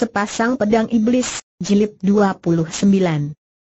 Sepasang Pedang Iblis, Jilid 29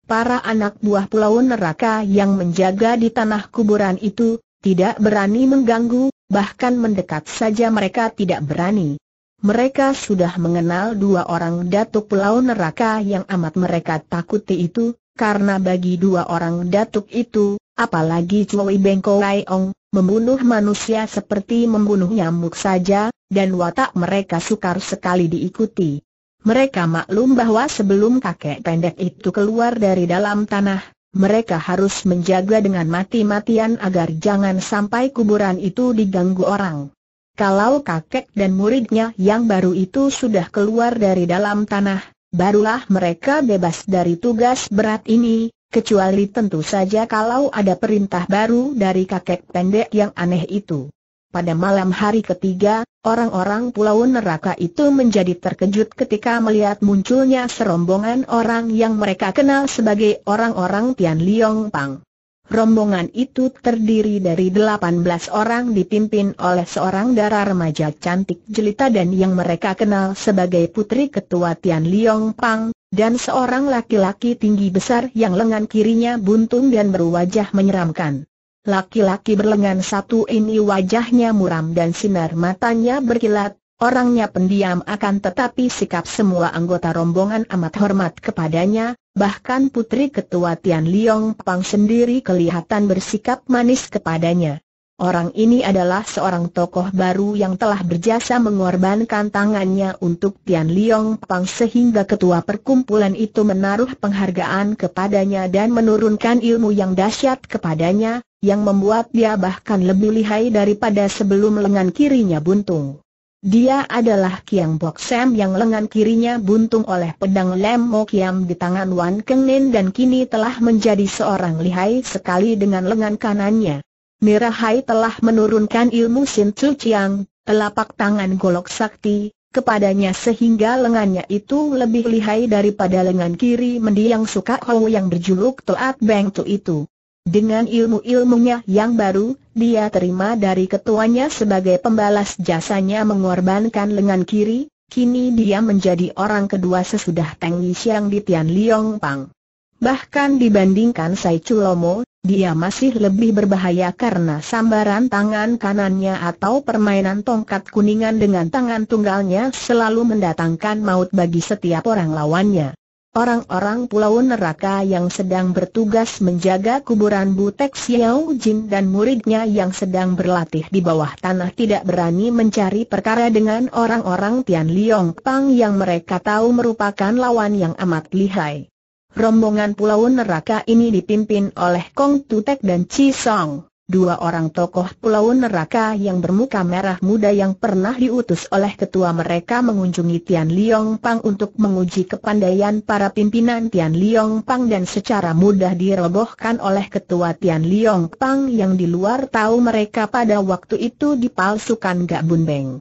Para anak buah pulau neraka yang menjaga di tanah kuburan itu, tidak berani mengganggu, bahkan mendekat saja mereka tidak berani. Mereka sudah mengenal dua orang datuk pulau neraka yang amat mereka takuti itu, karena bagi dua orang datuk itu, apalagi Cui Bengko Ong, membunuh manusia seperti membunuh nyamuk saja, dan watak mereka sukar sekali diikuti. Mereka maklum bahwa sebelum kakek pendek itu keluar dari dalam tanah, mereka harus menjaga dengan mati-matian agar jangan sampai kuburan itu diganggu orang. Kalau kakek dan muridnya yang baru itu sudah keluar dari dalam tanah, barulah mereka bebas dari tugas berat ini, kecuali tentu saja kalau ada perintah baru dari kakek pendek yang aneh itu. Pada malam hari ketiga, orang-orang pulau neraka itu menjadi terkejut ketika melihat munculnya serombongan orang yang mereka kenal sebagai orang-orang Tian Liong Pang. Rombongan itu terdiri dari 18 orang dipimpin oleh seorang darah remaja cantik jelita dan yang mereka kenal sebagai putri ketua Tian Liong Pang, dan seorang laki-laki tinggi besar yang lengan kirinya buntung dan berwajah menyeramkan. Laki-laki berlengan satu ini wajahnya muram dan sinar matanya berkilat, orangnya pendiam akan tetapi sikap semua anggota rombongan amat hormat kepadanya, bahkan putri ketua Tian Liong Pang sendiri kelihatan bersikap manis kepadanya. Orang ini adalah seorang tokoh baru yang telah berjasa mengorbankan tangannya untuk Tian Liong Pang sehingga ketua perkumpulan itu menaruh penghargaan kepadanya dan menurunkan ilmu yang dahsyat kepadanya, yang membuat dia bahkan lebih lihai daripada sebelum lengan kirinya buntung. Dia adalah Kiang Bok Sam yang lengan kirinya buntung oleh pedang Lem Mo Kiam di tangan Wan Keng Nin dan kini telah menjadi seorang lihai sekali dengan lengan kanannya. Mirahai telah menurunkan ilmu Sin Chu Chiang, telapak tangan golok sakti, kepadanya sehingga lengannya itu lebih lihai daripada lengan kiri mendiang suka Hou yang berjuluk Toat Beng Tu itu. Dengan ilmu-ilmunya yang baru, dia terima dari ketuanya sebagai pembalas jasanya mengorbankan lengan kiri, kini dia menjadi orang kedua sesudah Teng Yi Xiang di Tian Liong Pang. Bahkan dibandingkan Sai Chulomo, dia masih lebih berbahaya karena sambaran tangan kanannya atau permainan tongkat kuningan dengan tangan tunggalnya selalu mendatangkan maut bagi setiap orang lawannya. Orang-orang Pulau Neraka yang sedang bertugas menjaga kuburan Butek Xiao Jin dan muridnya yang sedang berlatih di bawah tanah tidak berani mencari perkara dengan orang-orang Tian Liong Pang yang mereka tahu merupakan lawan yang amat lihai. Rombongan Pulau Neraka ini dipimpin oleh Kong Tutek dan Chi Song, dua orang tokoh Pulau Neraka yang bermuka merah muda yang pernah diutus oleh ketua mereka mengunjungi Tian Liang Pang untuk menguji kepandaian para pimpinan Tian Liang Pang dan secara mudah dirobohkan oleh ketua Tian Liang Pang yang di luar tahu mereka pada waktu itu dipalsukan Gak Beng.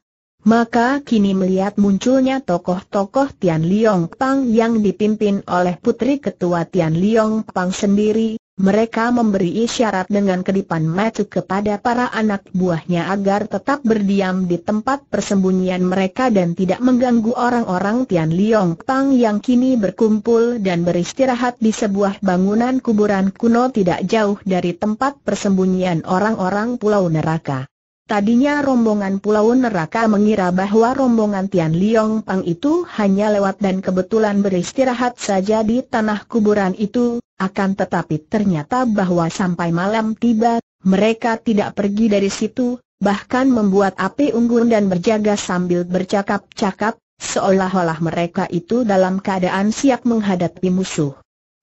Maka kini melihat munculnya tokoh-tokoh Tian Liong Pang yang dipimpin oleh putri ketua Tian Liong Pang sendiri, mereka memberi isyarat dengan kedipan mata kepada para anak buahnya agar tetap berdiam di tempat persembunyian mereka dan tidak mengganggu orang-orang Tian Liong Pang yang kini berkumpul dan beristirahat di sebuah bangunan kuburan kuno tidak jauh dari tempat persembunyian orang-orang Pulau Neraka. Tadinya rombongan Pulau Neraka mengira bahwa rombongan Tian Liong Pang itu hanya lewat dan kebetulan beristirahat saja di tanah kuburan itu, akan tetapi ternyata bahwa sampai malam tiba, mereka tidak pergi dari situ, bahkan membuat api unggun dan berjaga sambil bercakap-cakap, seolah-olah mereka itu dalam keadaan siap menghadapi musuh.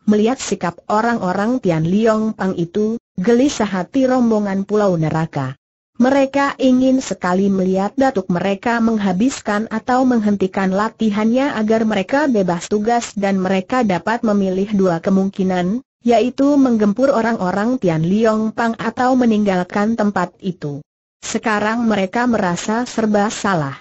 Melihat sikap orang-orang Tian Liong Pang itu, gelisah hati rombongan Pulau Neraka. Mereka ingin sekali melihat datuk mereka menghabiskan atau menghentikan latihannya agar mereka bebas tugas dan mereka dapat memilih dua kemungkinan, yaitu menggempur orang-orang Tian Liong Pang atau meninggalkan tempat itu. Sekarang mereka merasa serba salah.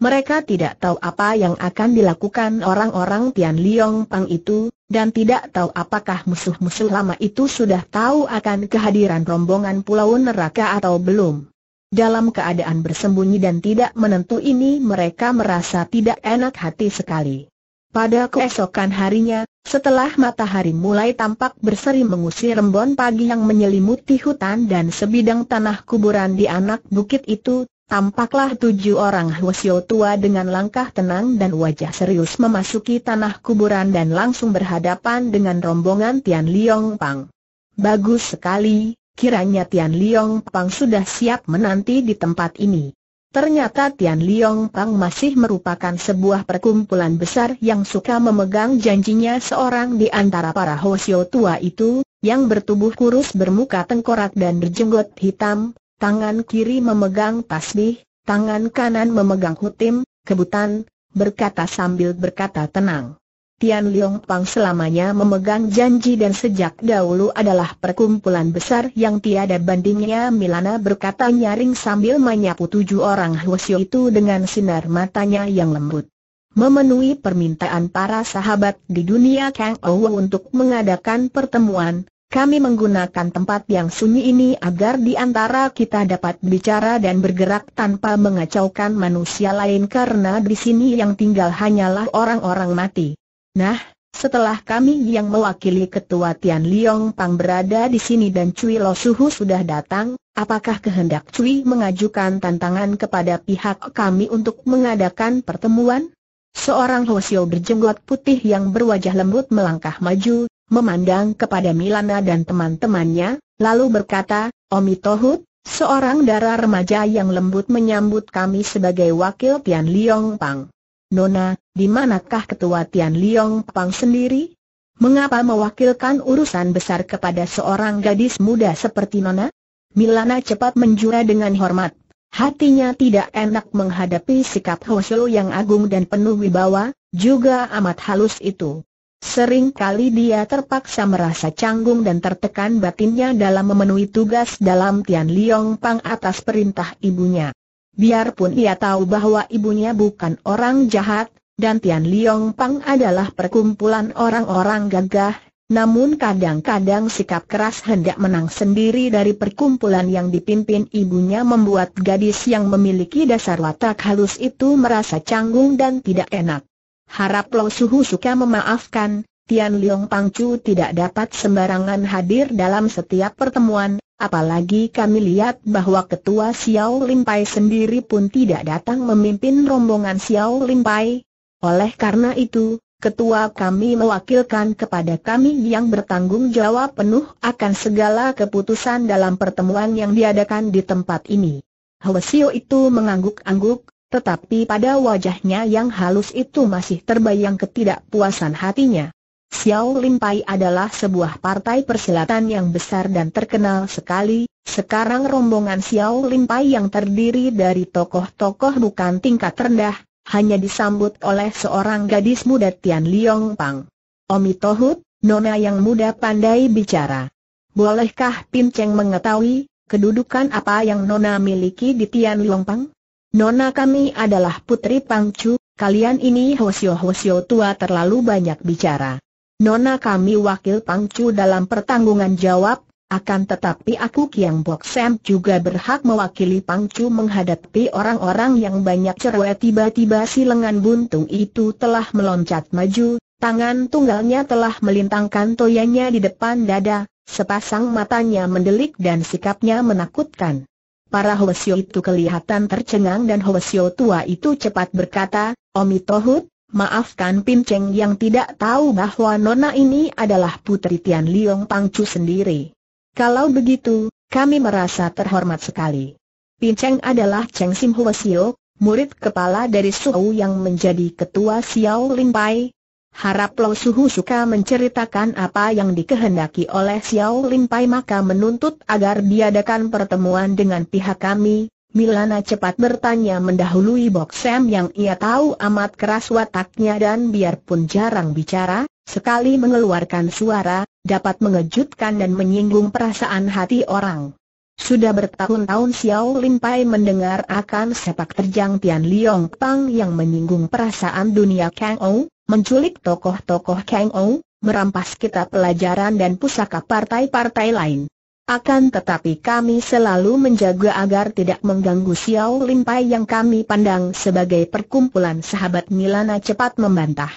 Mereka tidak tahu apa yang akan dilakukan orang-orang Tian Liong Pang itu, dan tidak tahu apakah musuh-musuh lama itu sudah tahu akan kehadiran rombongan Pulau Neraka atau belum. Dalam keadaan bersembunyi dan tidak menentu ini mereka merasa tidak enak hati sekali. Pada keesokan harinya, setelah matahari mulai tampak berseri mengusir rembon pagi yang menyelimuti hutan dan sebidang tanah kuburan di anak bukit itu, Tampaklah tujuh orang Hwasyo tua dengan langkah tenang dan wajah serius memasuki tanah kuburan dan langsung berhadapan dengan rombongan Tian Liong Pang. Bagus sekali, kiranya Tian Liong Pang sudah siap menanti di tempat ini. Ternyata Tian Liong Pang masih merupakan sebuah perkumpulan besar yang suka memegang janjinya seorang di antara para Hwasyo tua itu, yang bertubuh kurus bermuka tengkorak dan berjenggot hitam, tangan kiri memegang tasbih, tangan kanan memegang hutim, kebutan, berkata sambil berkata tenang. Tian Liong Pang selamanya memegang janji dan sejak dahulu adalah perkumpulan besar yang tiada bandingnya Milana berkata nyaring sambil menyapu tujuh orang Huosio itu dengan sinar matanya yang lembut. Memenuhi permintaan para sahabat di dunia Kang Ouw untuk mengadakan pertemuan, kami menggunakan tempat yang sunyi ini agar di antara kita dapat bicara dan bergerak tanpa mengacaukan manusia lain karena di sini yang tinggal hanyalah orang-orang mati. Nah, setelah kami yang mewakili ketua Tian Liong Pang berada di sini dan Cui Lo Suhu sudah datang, apakah kehendak Cui mengajukan tantangan kepada pihak kami untuk mengadakan pertemuan? Seorang Hosio berjenggot putih yang berwajah lembut melangkah maju, memandang kepada Milana dan teman-temannya, lalu berkata, Omi Tohut, seorang darah remaja yang lembut menyambut kami sebagai wakil Tian Liong Pang. Nona, di manakah ketua Tian Liong Pang sendiri? Mengapa mewakilkan urusan besar kepada seorang gadis muda seperti Nona? Milana cepat menjura dengan hormat. Hatinya tidak enak menghadapi sikap Hoshio yang agung dan penuh wibawa, juga amat halus itu. Sering kali dia terpaksa merasa canggung dan tertekan batinnya dalam memenuhi tugas dalam Tian Liong Pang atas perintah ibunya. Biarpun ia tahu bahwa ibunya bukan orang jahat, dan Tian Liong Pang adalah perkumpulan orang-orang gagah, namun kadang-kadang sikap keras hendak menang sendiri dari perkumpulan yang dipimpin ibunya membuat gadis yang memiliki dasar watak halus itu merasa canggung dan tidak enak. Harap Long Suhu suka memaafkan, Tian Liang Pangcu tidak dapat sembarangan hadir dalam setiap pertemuan, apalagi kami lihat bahwa ketua Xiao Limpai sendiri pun tidak datang memimpin rombongan Xiao Limpai. Oleh karena itu, ketua kami mewakilkan kepada kami yang bertanggung jawab penuh akan segala keputusan dalam pertemuan yang diadakan di tempat ini. Hwasio itu mengangguk-angguk, tetapi pada wajahnya yang halus itu masih terbayang ketidakpuasan hatinya. Xiao Pai adalah sebuah partai persilatan yang besar dan terkenal sekali, sekarang rombongan Xiao Pai yang terdiri dari tokoh-tokoh bukan tingkat rendah, hanya disambut oleh seorang gadis muda Tian Liong Pang. Omi Tohut, nona yang muda pandai bicara. Bolehkah Pin Cheng mengetahui, kedudukan apa yang nona miliki di Tian Liong Pang? Nona kami adalah putri Pangcu, kalian ini hosio-hosio tua terlalu banyak bicara. Nona kami wakil Pangcu dalam pertanggungan jawab, akan tetapi aku Kiang Bok Sam juga berhak mewakili Pangcu menghadapi orang-orang yang banyak cerewet tiba-tiba si lengan buntung itu telah meloncat maju, tangan tunggalnya telah melintangkan toyanya di depan dada, sepasang matanya mendelik dan sikapnya menakutkan. Para Hwasyo itu kelihatan tercengang dan Hwasyo tua itu cepat berkata, Omi Tohut, maafkan Pin Cheng yang tidak tahu bahwa Nona ini adalah putri Tian Liong Pangcu sendiri. Kalau begitu, kami merasa terhormat sekali. Pin Cheng adalah Cheng Sim Hwasyo, murid kepala dari Suhu yang menjadi ketua Xiao Ling Pai, Harap Lo Suhu suka menceritakan apa yang dikehendaki oleh Xiao Lin Pai maka menuntut agar diadakan pertemuan dengan pihak kami. Milana cepat bertanya mendahului Bok Sam yang ia tahu amat keras wataknya dan biarpun jarang bicara, sekali mengeluarkan suara, dapat mengejutkan dan menyinggung perasaan hati orang. Sudah bertahun-tahun Xiao Lin Pai mendengar akan sepak terjang Tian Liong Pang yang menyinggung perasaan dunia Kang Ou, menculik tokoh-tokoh Kang Ou, merampas kitab pelajaran dan pusaka partai-partai lain. Akan tetapi kami selalu menjaga agar tidak mengganggu Xiao Lin Pai yang kami pandang sebagai perkumpulan sahabat Milana cepat membantah.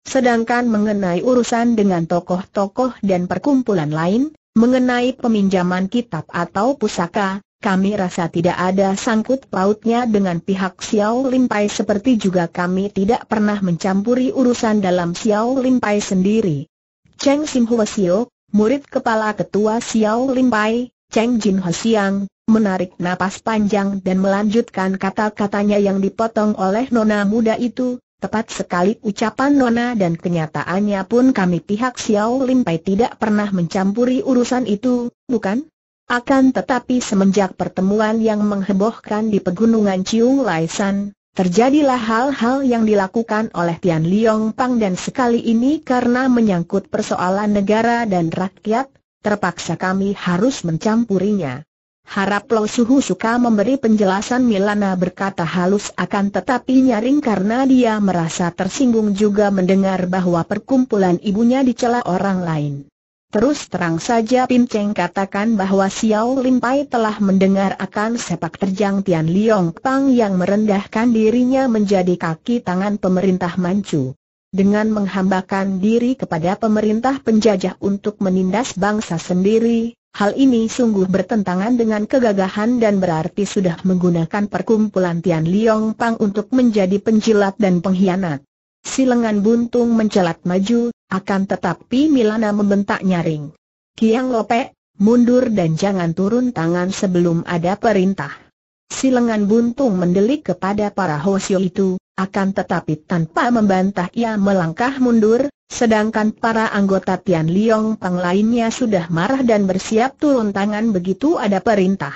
Sedangkan mengenai urusan dengan tokoh-tokoh dan perkumpulan lain, Mengenai peminjaman kitab atau pusaka, kami rasa tidak ada sangkut pautnya dengan pihak Xiao Limpai seperti juga kami tidak pernah mencampuri urusan dalam Xiao Limpai sendiri. Cheng Sim Xiao, murid kepala ketua Xiao Limpai, Cheng Jin Xiang, menarik napas panjang dan melanjutkan kata-katanya yang dipotong oleh nona muda itu, Tepat sekali ucapan Nona dan kenyataannya pun kami pihak Xiao Limpai tidak pernah mencampuri urusan itu, bukan? Akan tetapi semenjak pertemuan yang menghebohkan di pegunungan Ciung Laisan, terjadilah hal-hal yang dilakukan oleh Tian Liong Pang dan sekali ini karena menyangkut persoalan negara dan rakyat, terpaksa kami harus mencampurinya. Harap Lo Suhu suka memberi penjelasan Milana berkata halus akan tetapi nyaring karena dia merasa tersinggung juga mendengar bahwa perkumpulan ibunya dicela orang lain. Terus terang saja Pin Cheng katakan bahwa Xiao Lim Pai telah mendengar akan sepak terjang Tian Liong Pang yang merendahkan dirinya menjadi kaki tangan pemerintah Manchu. Dengan menghambakan diri kepada pemerintah penjajah untuk menindas bangsa sendiri, Hal ini sungguh bertentangan dengan kegagahan dan berarti sudah menggunakan perkumpulan Tian Liong Pang untuk menjadi penjilat dan pengkhianat. Si lengan buntung mencelat maju, akan tetapi Milana membentak nyaring. Kiang Lope, mundur dan jangan turun tangan sebelum ada perintah. Si lengan buntung mendelik kepada para hosyo itu, akan tetapi tanpa membantah ia melangkah mundur, Sedangkan para anggota Tian Liong Pang lainnya sudah marah dan bersiap turun tangan begitu ada perintah.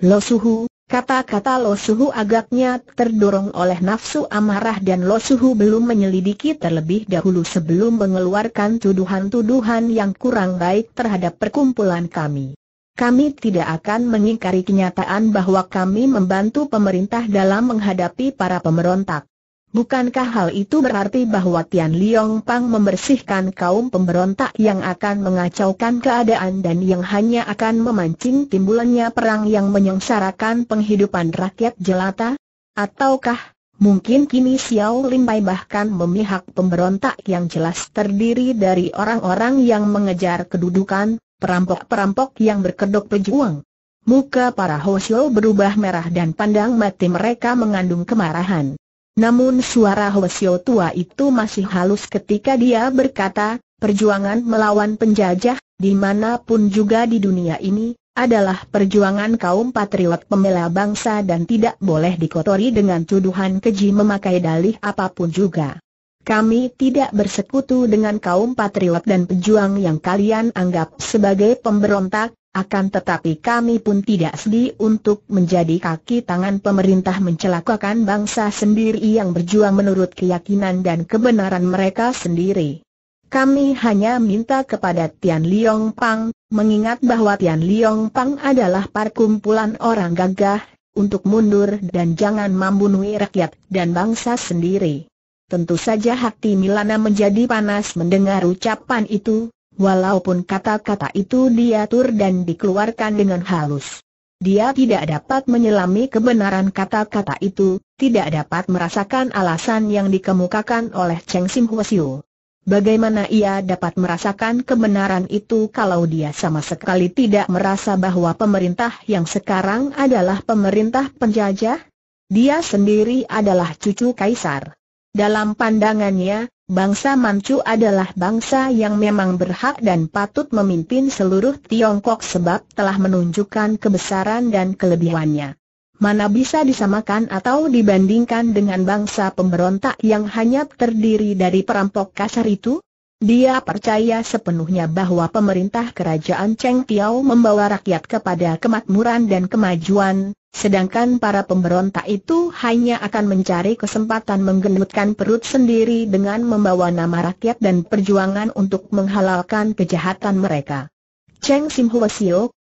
Lo Suhu, kata-kata Lo Suhu agaknya terdorong oleh nafsu amarah dan Lo Suhu belum menyelidiki terlebih dahulu sebelum mengeluarkan tuduhan-tuduhan yang kurang baik terhadap perkumpulan kami. Kami tidak akan mengingkari kenyataan bahwa kami membantu pemerintah dalam menghadapi para pemberontak. Bukankah hal itu berarti bahwa Tian Liong Pang membersihkan kaum pemberontak yang akan mengacaukan keadaan dan yang hanya akan memancing timbulannya perang yang menyengsarakan penghidupan rakyat jelata? Ataukah, mungkin kini Xiao Limpai bahkan memihak pemberontak yang jelas terdiri dari orang-orang yang mengejar kedudukan, perampok-perampok yang berkedok pejuang? Muka para Hosyo berubah merah dan pandang mati mereka mengandung kemarahan. Namun suara Hwasyo tua itu masih halus ketika dia berkata, perjuangan melawan penjajah, dimanapun juga di dunia ini, adalah perjuangan kaum patriot pembela bangsa dan tidak boleh dikotori dengan tuduhan keji memakai dalih apapun juga. Kami tidak bersekutu dengan kaum patriot dan pejuang yang kalian anggap sebagai pemberontak, akan tetapi kami pun tidak sedih untuk menjadi kaki tangan pemerintah mencelakakan bangsa sendiri yang berjuang menurut keyakinan dan kebenaran mereka sendiri. Kami hanya minta kepada Tian Liong Pang, mengingat bahwa Tian Liong Pang adalah perkumpulan orang gagah, untuk mundur dan jangan membunuh rakyat dan bangsa sendiri. Tentu saja hati Milana menjadi panas mendengar ucapan itu, Walaupun kata-kata itu diatur dan dikeluarkan dengan halus. Dia tidak dapat menyelami kebenaran kata-kata itu, tidak dapat merasakan alasan yang dikemukakan oleh Cheng Sim Hwasyu. Bagaimana ia dapat merasakan kebenaran itu kalau dia sama sekali tidak merasa bahwa pemerintah yang sekarang adalah pemerintah penjajah? Dia sendiri adalah cucu kaisar. Dalam pandangannya, Bangsa Manchu adalah bangsa yang memang berhak dan patut memimpin seluruh Tiongkok sebab telah menunjukkan kebesaran dan kelebihannya. Mana bisa disamakan atau dibandingkan dengan bangsa pemberontak yang hanya terdiri dari perampok kasar itu? Dia percaya sepenuhnya bahwa pemerintah kerajaan Cheng Tiao membawa rakyat kepada kemakmuran dan kemajuan, Sedangkan para pemberontak itu hanya akan mencari kesempatan menggendutkan perut sendiri dengan membawa nama rakyat dan perjuangan untuk menghalalkan kejahatan mereka. Cheng Sim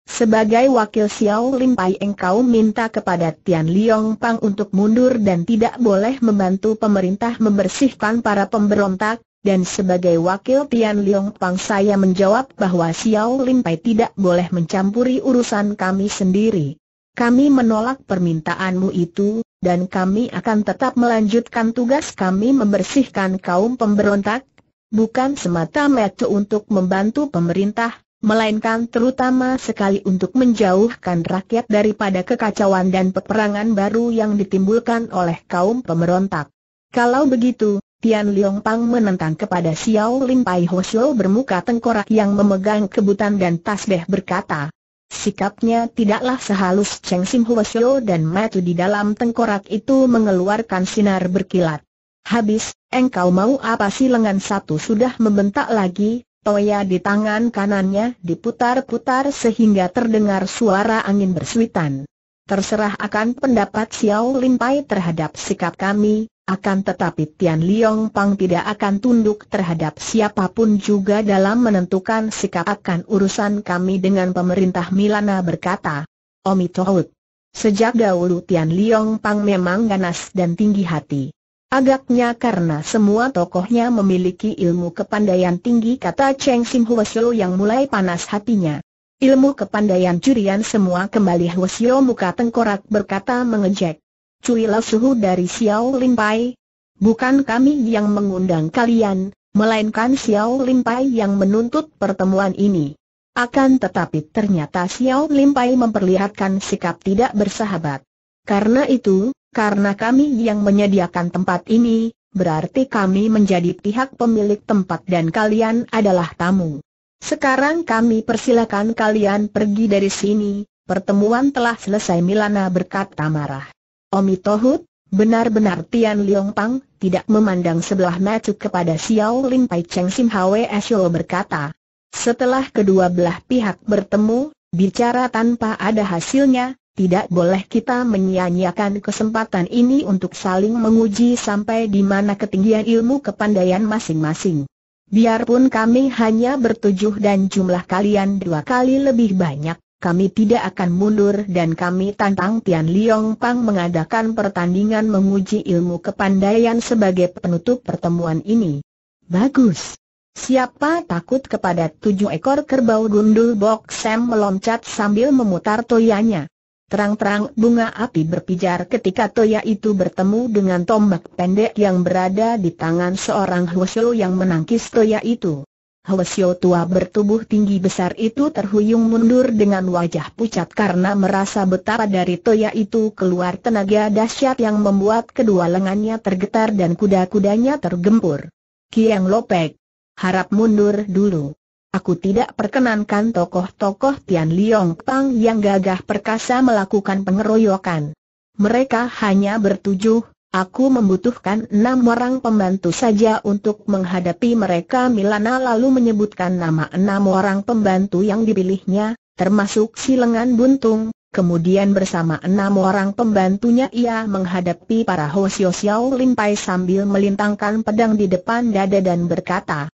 sebagai wakil Xiao Lim Pai engkau minta kepada Tian Liong Pang untuk mundur dan tidak boleh membantu pemerintah membersihkan para pemberontak, dan sebagai wakil Tian Liong Pang saya menjawab bahwa Xiao Lim Pai tidak boleh mencampuri urusan kami sendiri. Kami menolak permintaanmu itu, dan kami akan tetap melanjutkan tugas kami membersihkan kaum pemberontak, bukan semata-mata untuk membantu pemerintah, melainkan terutama sekali untuk menjauhkan rakyat daripada kekacauan dan peperangan baru yang ditimbulkan oleh kaum pemberontak. Kalau begitu, Tian Liong Pang menentang kepada Xiao Lim Pai Ho bermuka tengkorak yang memegang kebutan dan tasbih berkata, Sikapnya tidaklah sehalus Cheng Sim Hwasyo dan metu di dalam tengkorak itu mengeluarkan sinar berkilat. Habis, engkau mau apa sih lengan satu sudah membentak lagi, toya di tangan kanannya diputar-putar sehingga terdengar suara angin bersuitan. Terserah akan pendapat Xiao Limpai terhadap sikap kami, akan tetapi Tian Liong Pang tidak akan tunduk terhadap siapapun juga dalam menentukan sikap akan urusan kami dengan pemerintah Milana berkata. Omi Tohut. Sejak dahulu Tian Liong Pang memang ganas dan tinggi hati. Agaknya karena semua tokohnya memiliki ilmu kepandaian tinggi kata Cheng Sim Huosyo yang mulai panas hatinya. Ilmu kepandaian curian semua kembali Huosyo muka tengkorak berkata mengejek. Cui Suhu dari Xiao Pai. Bukan kami yang mengundang kalian, melainkan Xiao Pai yang menuntut pertemuan ini. Akan tetapi ternyata Xiao Pai memperlihatkan sikap tidak bersahabat. Karena itu, karena kami yang menyediakan tempat ini, berarti kami menjadi pihak pemilik tempat dan kalian adalah tamu. Sekarang kami persilakan kalian pergi dari sini, pertemuan telah selesai Milana berkata marah. Omi Tohut, benar-benar Tian Liong Pang, tidak memandang sebelah mata kepada Xiao Lin Pai Cheng Sim Hwe Sio berkata. Setelah kedua belah pihak bertemu, bicara tanpa ada hasilnya, tidak boleh kita menyia-nyiakan kesempatan ini untuk saling menguji sampai di mana ketinggian ilmu kepandaian masing-masing. Biarpun kami hanya bertujuh dan jumlah kalian dua kali lebih banyak, kami tidak akan mundur dan kami tantang Tian Liong Pang mengadakan pertandingan menguji ilmu kepandaian sebagai penutup pertemuan ini. Bagus. Siapa takut kepada tujuh ekor kerbau gundul Bok Sam meloncat sambil memutar toyanya. Terang-terang bunga api berpijar ketika toya itu bertemu dengan tombak pendek yang berada di tangan seorang Hwasyo yang menangkis toya itu. Hwasyo tua bertubuh tinggi besar itu terhuyung mundur dengan wajah pucat karena merasa betapa dari toya itu keluar tenaga dahsyat yang membuat kedua lengannya tergetar dan kuda-kudanya tergempur. Kiang Lopek, harap mundur dulu. Aku tidak perkenankan tokoh-tokoh Tian Liong Pang yang gagah perkasa melakukan pengeroyokan. Mereka hanya bertujuh Aku membutuhkan enam orang pembantu saja untuk menghadapi mereka Milana lalu menyebutkan nama enam orang pembantu yang dipilihnya, termasuk si lengan buntung, kemudian bersama enam orang pembantunya ia menghadapi para Hosio Xiao Limpai sambil melintangkan pedang di depan dada dan berkata,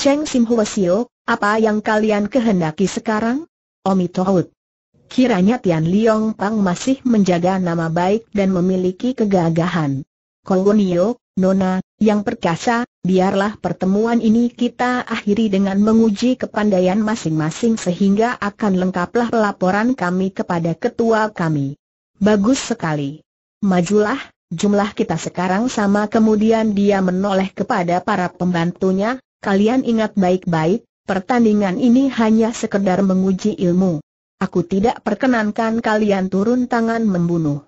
Cheng Sim Hua apa yang kalian kehendaki sekarang? Omi Kiranya Tian Liong Pang masih menjaga nama baik dan memiliki kegagahan. Kolonio, Nona, yang perkasa, biarlah pertemuan ini kita akhiri dengan menguji kepandaian masing-masing sehingga akan lengkaplah laporan kami kepada ketua kami. Bagus sekali. Majulah, jumlah kita sekarang sama kemudian dia menoleh kepada para pembantunya, kalian ingat baik-baik, pertandingan ini hanya sekedar menguji ilmu aku tidak perkenankan kalian turun tangan membunuh.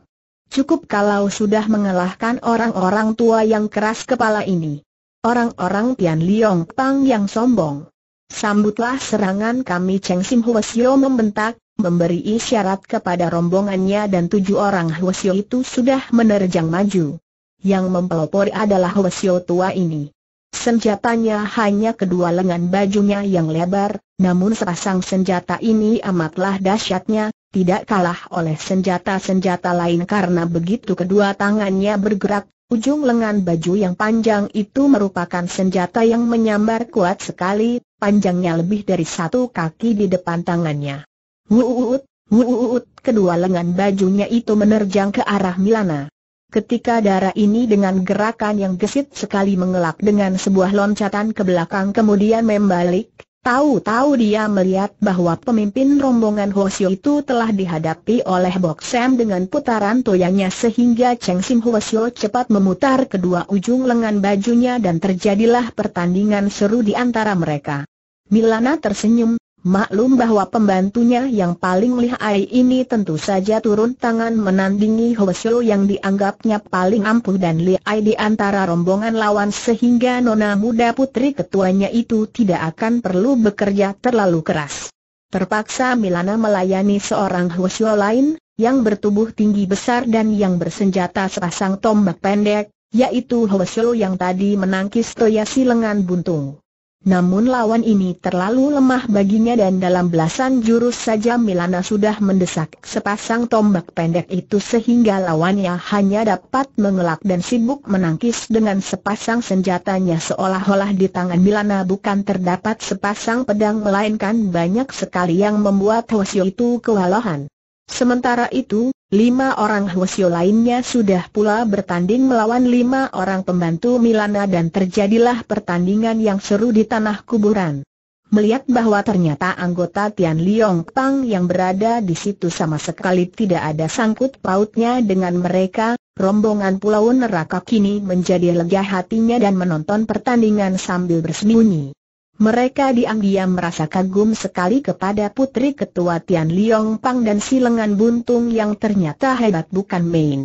Cukup kalau sudah mengalahkan orang-orang tua yang keras kepala ini. Orang-orang Tian Liong Pang yang sombong. Sambutlah serangan kami Cheng Sim Huasyo membentak, memberi isyarat kepada rombongannya dan tujuh orang Huasyo itu sudah menerjang maju. Yang mempelopori adalah Huasyo tua ini. Senjatanya hanya kedua lengan bajunya yang lebar, namun sepasang senjata ini amatlah dahsyatnya, tidak kalah oleh senjata-senjata lain karena begitu kedua tangannya bergerak, ujung lengan baju yang panjang itu merupakan senjata yang menyambar kuat sekali, panjangnya lebih dari satu kaki di depan tangannya. Wuut, wuut, kedua lengan bajunya itu menerjang ke arah Milana. Ketika darah ini dengan gerakan yang gesit sekali mengelak dengan sebuah loncatan ke belakang kemudian membalik, tahu-tahu dia melihat bahwa pemimpin rombongan Hosio itu telah dihadapi oleh Bok Sam dengan putaran toyanya sehingga Cheng Sim Hosio cepat memutar kedua ujung lengan bajunya dan terjadilah pertandingan seru di antara mereka. Milana tersenyum, Maklum bahwa pembantunya yang paling lihai ini tentu saja turun tangan menandingi Hoesio yang dianggapnya paling ampuh dan lihai di antara rombongan lawan sehingga nona muda putri ketuanya itu tidak akan perlu bekerja terlalu keras. Terpaksa Milana melayani seorang Hoesio lain, yang bertubuh tinggi besar dan yang bersenjata sepasang tombak pendek, yaitu Hoesio yang tadi menangkis toyasi lengan buntung. Namun lawan ini terlalu lemah baginya dan dalam belasan jurus saja Milana sudah mendesak sepasang tombak pendek itu sehingga lawannya hanya dapat mengelak dan sibuk menangkis dengan sepasang senjatanya seolah-olah di tangan Milana bukan terdapat sepasang pedang melainkan banyak sekali yang membuat Hoshio itu kewalahan. Sementara itu, lima orang Huasio lainnya sudah pula bertanding melawan lima orang pembantu Milana dan terjadilah pertandingan yang seru di tanah kuburan. Melihat bahwa ternyata anggota Tian Liong Pang yang berada di situ sama sekali tidak ada sangkut pautnya dengan mereka, rombongan Pulau Neraka kini menjadi lega hatinya dan menonton pertandingan sambil bersembunyi. Mereka diam-diam merasa kagum sekali kepada putri ketua Tian Liong Pang dan si lengan buntung yang ternyata hebat bukan main.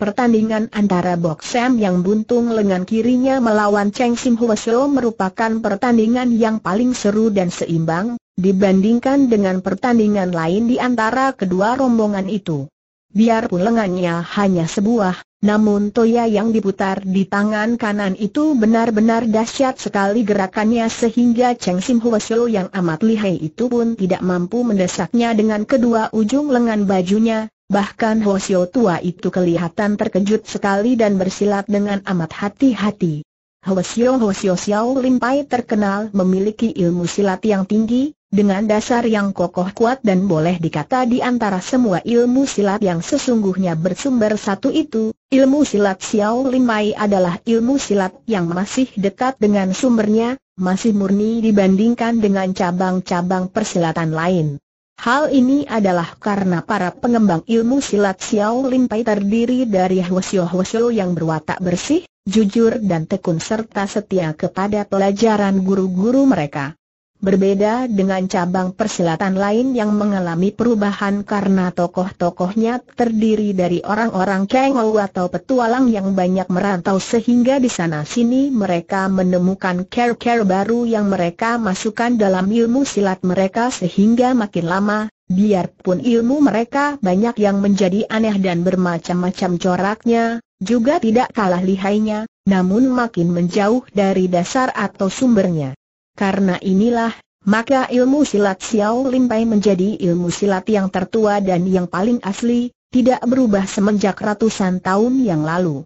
Pertandingan antara Bok Sam yang buntung lengan kirinya melawan Cheng Sim Hua merupakan pertandingan yang paling seru dan seimbang, dibandingkan dengan pertandingan lain di antara kedua rombongan itu. Biarpun lengannya hanya sebuah, namun toya yang diputar di tangan kanan itu benar-benar dahsyat sekali gerakannya sehingga Cheng Sim Hua yang amat lihai itu pun tidak mampu mendesaknya dengan kedua ujung lengan bajunya, bahkan Hua tua itu kelihatan terkejut sekali dan bersilat dengan amat hati-hati. Hua Xiu Hua Xiu Xiao Limpai terkenal memiliki ilmu silat yang tinggi, dengan dasar yang kokoh kuat dan boleh dikata di antara semua ilmu silat yang sesungguhnya bersumber satu itu, ilmu silat Xiao Limai adalah ilmu silat yang masih dekat dengan sumbernya, masih murni dibandingkan dengan cabang-cabang persilatan lain. Hal ini adalah karena para pengembang ilmu silat Xiao Limai terdiri dari hwasyo-hwasyo yang berwatak bersih, jujur dan tekun serta setia kepada pelajaran guru-guru mereka. Berbeda dengan cabang persilatan lain yang mengalami perubahan karena tokoh-tokohnya terdiri dari orang-orang kengol atau petualang yang banyak merantau sehingga di sana-sini mereka menemukan care-care baru yang mereka masukkan dalam ilmu silat mereka sehingga makin lama, biarpun ilmu mereka banyak yang menjadi aneh dan bermacam-macam coraknya, juga tidak kalah lihainya, namun makin menjauh dari dasar atau sumbernya. Karena inilah, maka ilmu silat Xiao Limpai menjadi ilmu silat yang tertua dan yang paling asli, tidak berubah semenjak ratusan tahun yang lalu.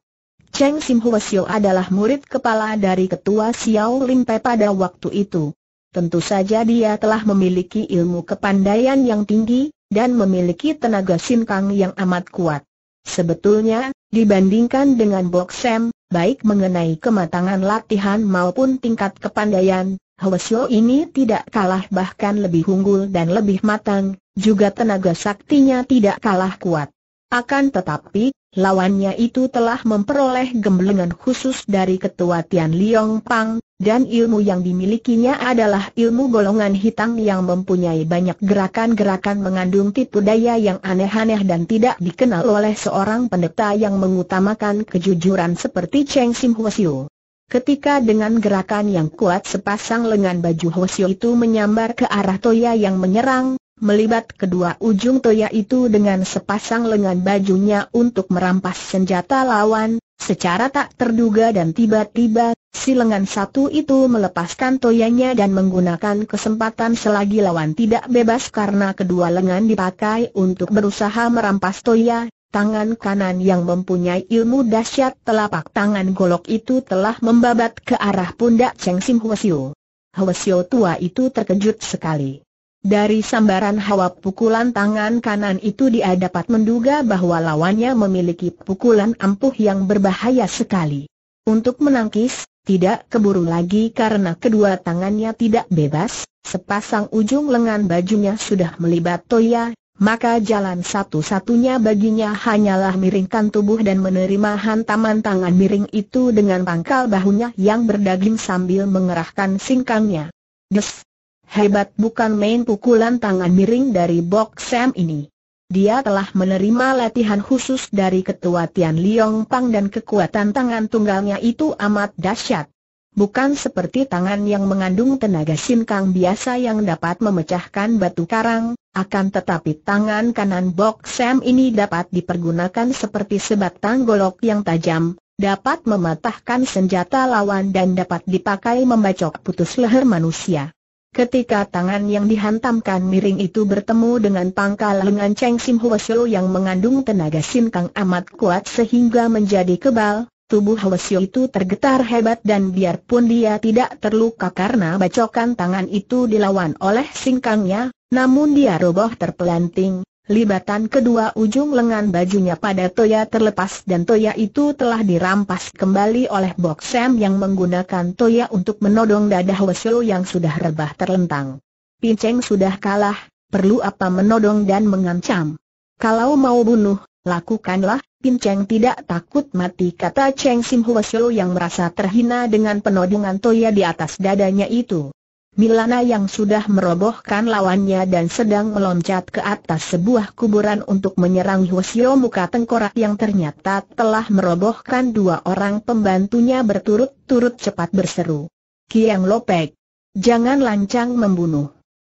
Cheng Sim Huasyo adalah murid kepala dari ketua Xiao Limpai pada waktu itu. Tentu saja dia telah memiliki ilmu kepandaian yang tinggi, dan memiliki tenaga sinkang yang amat kuat. Sebetulnya, dibandingkan dengan Bok Sam, baik mengenai kematangan latihan maupun tingkat kepandaian, Hwasyo ini tidak kalah bahkan lebih unggul dan lebih matang, juga tenaga saktinya tidak kalah kuat. Akan tetapi, lawannya itu telah memperoleh gemblengan khusus dari ketua Tian Liong Pang, dan ilmu yang dimilikinya adalah ilmu golongan hitam yang mempunyai banyak gerakan-gerakan mengandung tipu daya yang aneh-aneh dan tidak dikenal oleh seorang pendeta yang mengutamakan kejujuran seperti Cheng Sim Hwasyo. Ketika dengan gerakan yang kuat sepasang lengan baju Hoshio itu menyambar ke arah Toya yang menyerang, melibat kedua ujung Toya itu dengan sepasang lengan bajunya untuk merampas senjata lawan, secara tak terduga dan tiba-tiba, si lengan satu itu melepaskan Toyanya dan menggunakan kesempatan selagi lawan tidak bebas karena kedua lengan dipakai untuk berusaha merampas Toya, Tangan kanan yang mempunyai ilmu dahsyat telapak tangan golok itu telah membabat ke arah pundak Cheng Sim Huasio. Huasio tua itu terkejut sekali. Dari sambaran hawa pukulan tangan kanan itu dia dapat menduga bahwa lawannya memiliki pukulan ampuh yang berbahaya sekali. Untuk menangkis, tidak keburu lagi karena kedua tangannya tidak bebas, sepasang ujung lengan bajunya sudah melibat Toya, maka jalan satu-satunya baginya hanyalah miringkan tubuh dan menerima hantaman tangan miring itu dengan pangkal bahunya yang berdaging sambil mengerahkan singkangnya. Des! Hebat bukan main pukulan tangan miring dari Bok Sam ini. Dia telah menerima latihan khusus dari ketua Tian Liong Pang dan kekuatan tangan tunggalnya itu amat dahsyat bukan seperti tangan yang mengandung tenaga sinkang biasa yang dapat memecahkan batu karang, akan tetapi tangan kanan Bok Sam ini dapat dipergunakan seperti sebatang golok yang tajam, dapat mematahkan senjata lawan dan dapat dipakai membacok putus leher manusia. Ketika tangan yang dihantamkan miring itu bertemu dengan pangkal lengan Cheng Sim Hwa yang mengandung tenaga sinkang amat kuat sehingga menjadi kebal, Tubuh Hwasyo itu tergetar hebat dan biarpun dia tidak terluka karena bacokan tangan itu dilawan oleh singkangnya, namun dia roboh terpelanting, Libatan kedua ujung lengan bajunya pada Toya terlepas dan Toya itu telah dirampas kembali oleh Bok Sam yang menggunakan Toya untuk menodong dada Hwasyo yang sudah rebah terlentang. Pinceng sudah kalah, perlu apa menodong dan mengancam. Kalau mau bunuh, Lakukanlah, Pin Cheng tidak takut mati kata Cheng Sim Hua Xiu yang merasa terhina dengan penodongan toya di atas dadanya itu. Milana yang sudah merobohkan lawannya dan sedang meloncat ke atas sebuah kuburan untuk menyerang Hua Xiu muka tengkorak yang ternyata telah merobohkan dua orang pembantunya berturut-turut cepat berseru. Kiang Lopek, jangan lancang membunuh.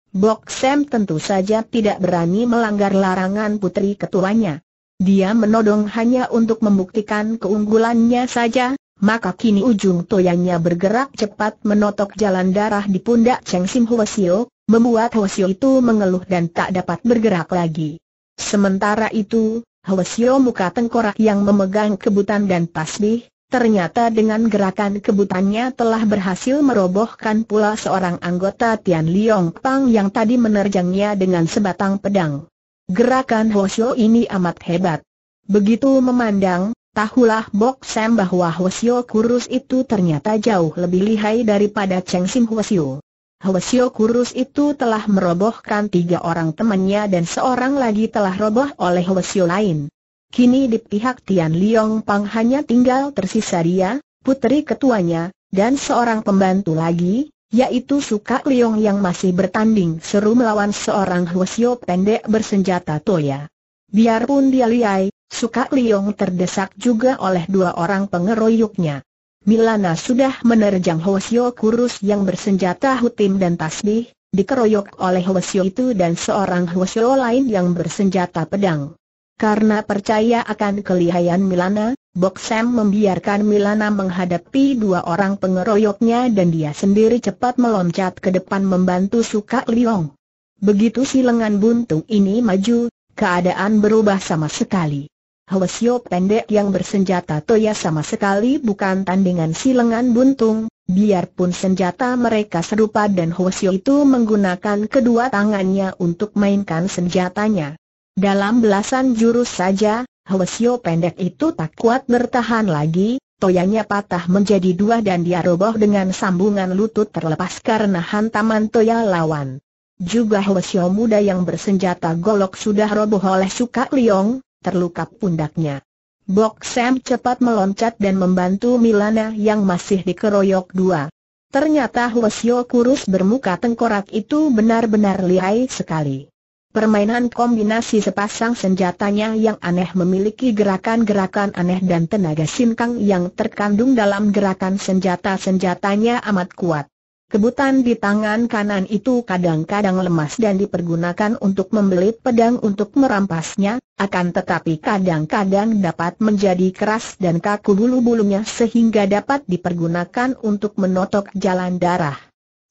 Bok Sam tentu saja tidak berani melanggar larangan putri ketuanya. Dia menodong hanya untuk membuktikan keunggulannya saja, maka kini ujung toyanya bergerak cepat menotok jalan darah di pundak Cheng Sim Hwasio, membuat Hwasio itu mengeluh dan tak dapat bergerak lagi. Sementara itu, Hwasio muka tengkorak yang memegang kebutan dan tasbih, ternyata dengan gerakan kebutannya telah berhasil merobohkan pula seorang anggota Tian Liong Pang yang tadi menerjangnya dengan sebatang pedang. Gerakan Hoshio ini amat hebat. Begitu memandang, tahulah Bok Sam bahwa Hoshio kurus itu ternyata jauh lebih lihai daripada Cheng Sim Hoshio. Hoshio kurus itu telah merobohkan tiga orang temannya dan seorang lagi telah roboh oleh Hoshio lain. Kini di pihak Tian Liong Pang hanya tinggal tersisa dia, putri ketuanya, dan seorang pembantu lagi, yaitu Suka Leong yang masih bertanding seru melawan seorang Huosio pendek bersenjata Toya. Biarpun dia liai, Suka Leong terdesak juga oleh dua orang pengeroyoknya. Milana sudah menerjang Huosio kurus yang bersenjata hutim dan tasbih, dikeroyok oleh Huosio itu dan seorang Huosio lain yang bersenjata pedang. Karena percaya akan kelihayan Milana, Boksem membiarkan Milana menghadapi dua orang pengeroyoknya dan dia sendiri cepat meloncat ke depan membantu Suka Liong. Begitu si lengan buntung ini maju, keadaan berubah sama sekali. Hwasyo pendek yang bersenjata Toya sama sekali bukan tandingan si lengan buntung, biarpun senjata mereka serupa dan Hwasyo itu menggunakan kedua tangannya untuk mainkan senjatanya. Dalam belasan jurus saja, Hoesio pendek itu tak kuat bertahan lagi, toyanya patah menjadi dua dan dia roboh dengan sambungan lutut terlepas karena hantaman toya lawan. Juga Hoesio muda yang bersenjata golok sudah roboh oleh Suka Liong, terluka pundaknya. Bok Sam cepat meloncat dan membantu Milana yang masih dikeroyok dua. Ternyata Hoesio kurus bermuka tengkorak itu benar-benar lihai sekali. Permainan kombinasi sepasang senjatanya yang aneh memiliki gerakan-gerakan aneh dan tenaga sinkang yang terkandung dalam gerakan senjata-senjatanya amat kuat. Kebutan di tangan kanan itu kadang-kadang lemas dan dipergunakan untuk membelit pedang untuk merampasnya, akan tetapi kadang-kadang dapat menjadi keras dan kaku bulu-bulunya sehingga dapat dipergunakan untuk menotok jalan darah.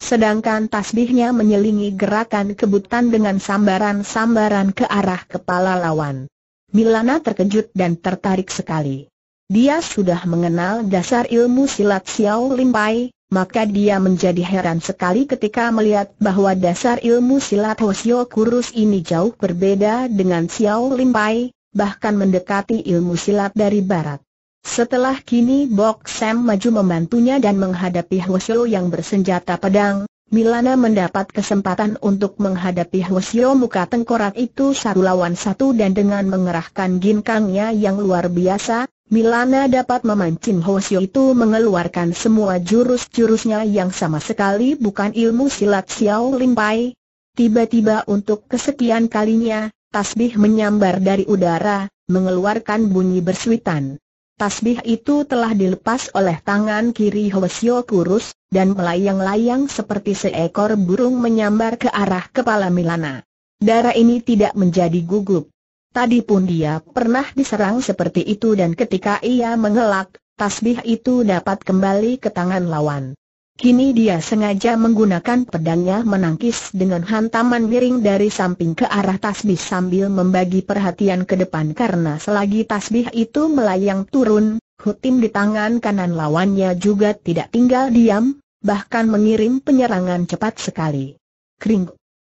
Sedangkan tasbihnya menyelingi gerakan kebutan dengan sambaran-sambaran ke arah kepala lawan. Milana terkejut dan tertarik sekali. Dia sudah mengenal dasar ilmu silat Xiao Limpai, maka dia menjadi heran sekali ketika melihat bahwa dasar ilmu silat Hosio Kurus ini jauh berbeda dengan Xiao Limpai, bahkan mendekati ilmu silat dari barat. Setelah kini Bok Sam maju membantunya dan menghadapi Hwasyo yang bersenjata pedang, Milana mendapat kesempatan untuk menghadapi Hwasyo muka tengkorak itu satu lawan satu dan dengan mengerahkan ginkangnya yang luar biasa, Milana dapat memancing Hwasyo itu mengeluarkan semua jurus-jurusnya yang sama sekali bukan ilmu silat Xiao Limpai. Tiba-tiba untuk kesekian kalinya, tasbih menyambar dari udara, mengeluarkan bunyi bersuitan. Tasbih itu telah dilepas oleh tangan kiri Hwasyo kurus, dan melayang-layang seperti seekor burung menyambar ke arah kepala Milana. Darah ini tidak menjadi gugup. Tadi pun dia pernah diserang seperti itu dan ketika ia mengelak, tasbih itu dapat kembali ke tangan lawan. Kini dia sengaja menggunakan pedangnya menangkis dengan hantaman miring dari samping ke arah tasbih sambil membagi perhatian ke depan karena selagi tasbih itu melayang turun, hutim di tangan kanan lawannya juga tidak tinggal diam, bahkan mengirim penyerangan cepat sekali. Kring.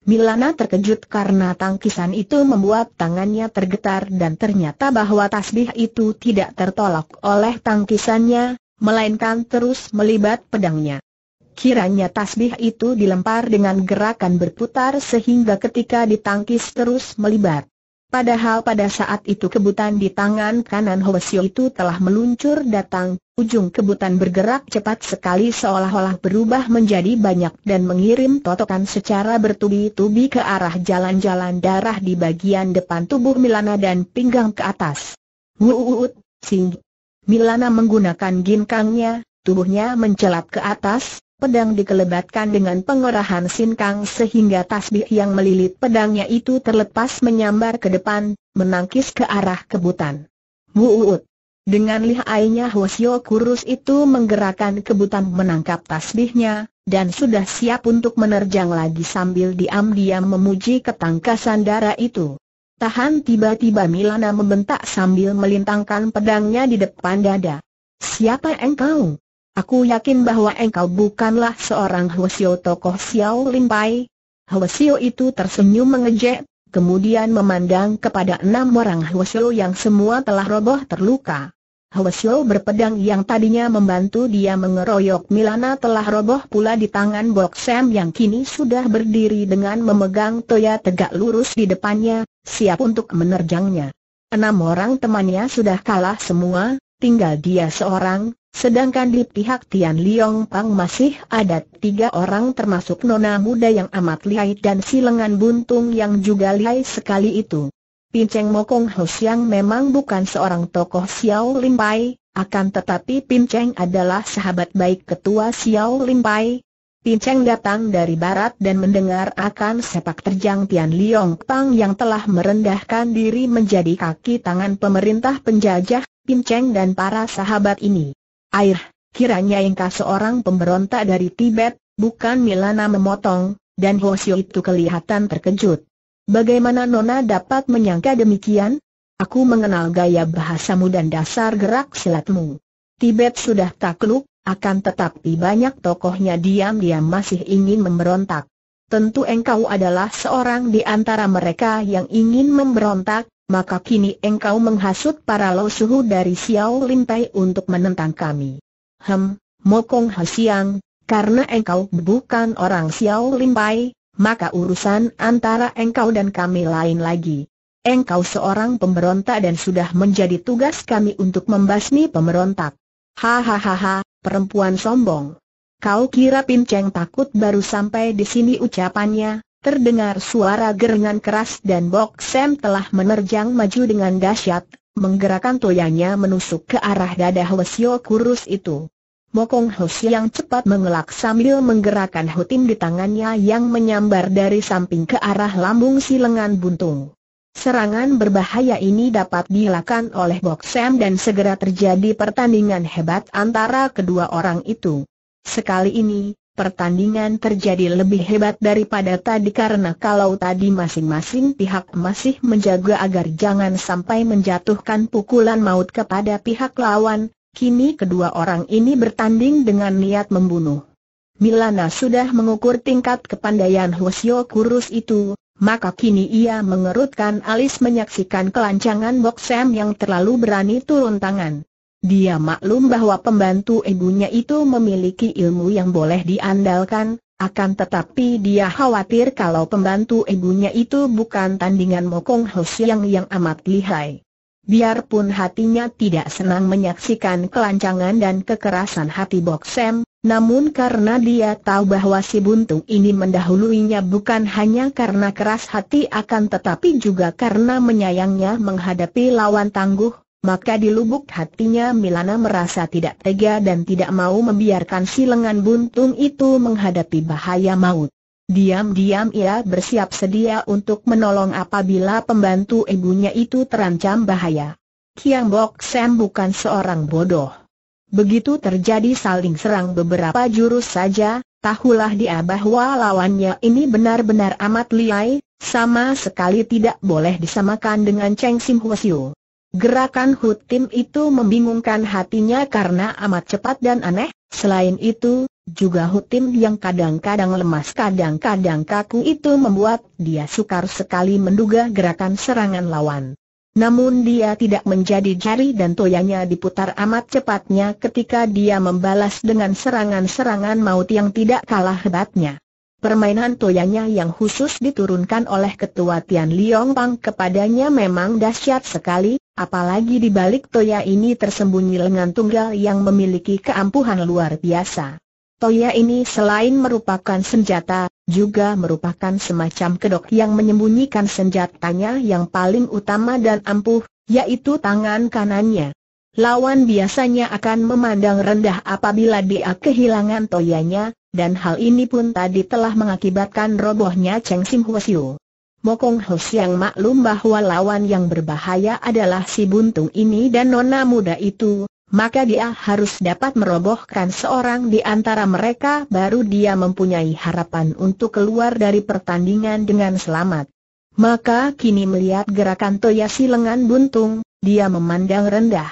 Milana terkejut karena tangkisan itu membuat tangannya tergetar dan ternyata bahwa tasbih itu tidak tertolak oleh tangkisannya, melainkan terus melibat pedangnya. Kiranya tasbih itu dilempar dengan gerakan berputar sehingga ketika ditangkis terus melibat. Padahal pada saat itu kebutan di tangan kanan Hwasyo itu telah meluncur datang, ujung kebutan bergerak cepat sekali seolah-olah berubah menjadi banyak dan mengirim totokan secara bertubi-tubi ke arah jalan-jalan darah di bagian depan tubuh Milana dan pinggang ke atas. Wuut, sing, Milana menggunakan ginkangnya, tubuhnya mencelat ke atas, pedang dikelebatkan dengan pengorahan sinkang sehingga tasbih yang melilit pedangnya itu terlepas menyambar ke depan, menangkis ke arah kebutan. Muut, Dengan lihainya Hosio Kurus itu menggerakkan kebutan menangkap tasbihnya, dan sudah siap untuk menerjang lagi sambil diam-diam memuji ketangkasan darah itu. Tahan tiba-tiba Milana membentak sambil melintangkan pedangnya di depan dada. Siapa engkau? Aku yakin bahwa engkau bukanlah seorang Hwasyo tokoh Xiao Limpai. Hwasyo itu tersenyum mengejek, kemudian memandang kepada enam orang Hwasyo yang semua telah roboh terluka. Hoesyo berpedang yang tadinya membantu dia mengeroyok Milana telah roboh pula di tangan Bok Sam yang kini sudah berdiri dengan memegang toya tegak lurus di depannya, siap untuk menerjangnya. Enam orang temannya sudah kalah semua, tinggal dia seorang, sedangkan di pihak Tian Liong Pang masih ada tiga orang termasuk nona muda yang amat lihai dan si lengan buntung yang juga lihai sekali itu. Pinceng Mokong Ho Siang memang bukan seorang tokoh Xiao Lim Pai, akan tetapi Pinceng adalah sahabat baik ketua Xiao Lim Pai. Pinceng datang dari barat dan mendengar akan sepak terjang Tian Liong Pang yang telah merendahkan diri menjadi kaki tangan pemerintah penjajah, Pinceng dan para sahabat ini. Air, kiranya engkau seorang pemberontak dari Tibet, bukan Milana memotong, dan Siu itu kelihatan terkejut. Bagaimana Nona dapat menyangka demikian? Aku mengenal gaya bahasamu dan dasar gerak silatmu. Tibet sudah takluk, akan tetapi banyak tokohnya diam-diam masih ingin memberontak. Tentu engkau adalah seorang di antara mereka yang ingin memberontak, maka kini engkau menghasut para suhu dari Xiao Lintai untuk menentang kami. Hem, Mokong Hasiang, karena engkau bukan orang Xiao Lintai, maka urusan antara engkau dan kami lain lagi. Engkau seorang pemberontak dan sudah menjadi tugas kami untuk membasmi pemberontak. Hahaha, perempuan sombong. Kau kira Pinceng takut baru sampai di sini ucapannya, terdengar suara gerengan keras dan Bok Sam telah menerjang maju dengan dahsyat, menggerakkan toyanya menusuk ke arah dada Hwesio kurus itu. Mokong Hos yang cepat mengelak sambil menggerakkan hutim di tangannya yang menyambar dari samping ke arah lambung si lengan buntung. Serangan berbahaya ini dapat dilakukan oleh Bok Sam dan segera terjadi pertandingan hebat antara kedua orang itu. Sekali ini, pertandingan terjadi lebih hebat daripada tadi karena kalau tadi masing-masing pihak masih menjaga agar jangan sampai menjatuhkan pukulan maut kepada pihak lawan, Kini kedua orang ini bertanding dengan niat membunuh. Milana sudah mengukur tingkat kepandaian Hosio Kurus itu, maka kini ia mengerutkan alis menyaksikan kelancangan Bok yang terlalu berani turun tangan. Dia maklum bahwa pembantu ibunya itu memiliki ilmu yang boleh diandalkan, akan tetapi dia khawatir kalau pembantu ibunya itu bukan tandingan Mokong Hosio yang amat lihai. Biarpun hatinya tidak senang menyaksikan kelancangan dan kekerasan hati Sam, namun karena dia tahu bahwa si buntung ini mendahuluinya bukan hanya karena keras hati akan tetapi juga karena menyayangnya menghadapi lawan tangguh, maka di lubuk hatinya Milana merasa tidak tega dan tidak mau membiarkan si lengan buntung itu menghadapi bahaya maut. Diam-diam ia bersiap sedia untuk menolong apabila pembantu ibunya itu terancam bahaya. Kiang Bok Sam bukan seorang bodoh. Begitu terjadi saling serang beberapa jurus saja, tahulah dia bahwa lawannya ini benar-benar amat liai, sama sekali tidak boleh disamakan dengan Cheng Sim Huasiu. Gerakan Hutim itu membingungkan hatinya karena amat cepat dan aneh, selain itu, juga Hutim yang kadang-kadang lemas kadang-kadang kaku itu membuat dia sukar sekali menduga gerakan serangan lawan. Namun dia tidak menjadi jari dan toyanya diputar amat cepatnya ketika dia membalas dengan serangan-serangan maut yang tidak kalah hebatnya. Permainan toyanya yang khusus diturunkan oleh ketua Tian Liong Pang kepadanya memang dahsyat sekali, apalagi di balik toya ini tersembunyi lengan tunggal yang memiliki keampuhan luar biasa. Toya ini selain merupakan senjata, juga merupakan semacam kedok yang menyembunyikan senjatanya yang paling utama dan ampuh, yaitu tangan kanannya. Lawan biasanya akan memandang rendah apabila dia kehilangan toyanya, dan hal ini pun tadi telah mengakibatkan robohnya Cheng Sim Hwasyu. Mokong Hos yang maklum bahwa lawan yang berbahaya adalah si buntung ini dan nona muda itu, maka dia harus dapat merobohkan seorang di antara mereka baru dia mempunyai harapan untuk keluar dari pertandingan dengan selamat. Maka kini melihat gerakan Toyasi lengan buntung, dia memandang rendah.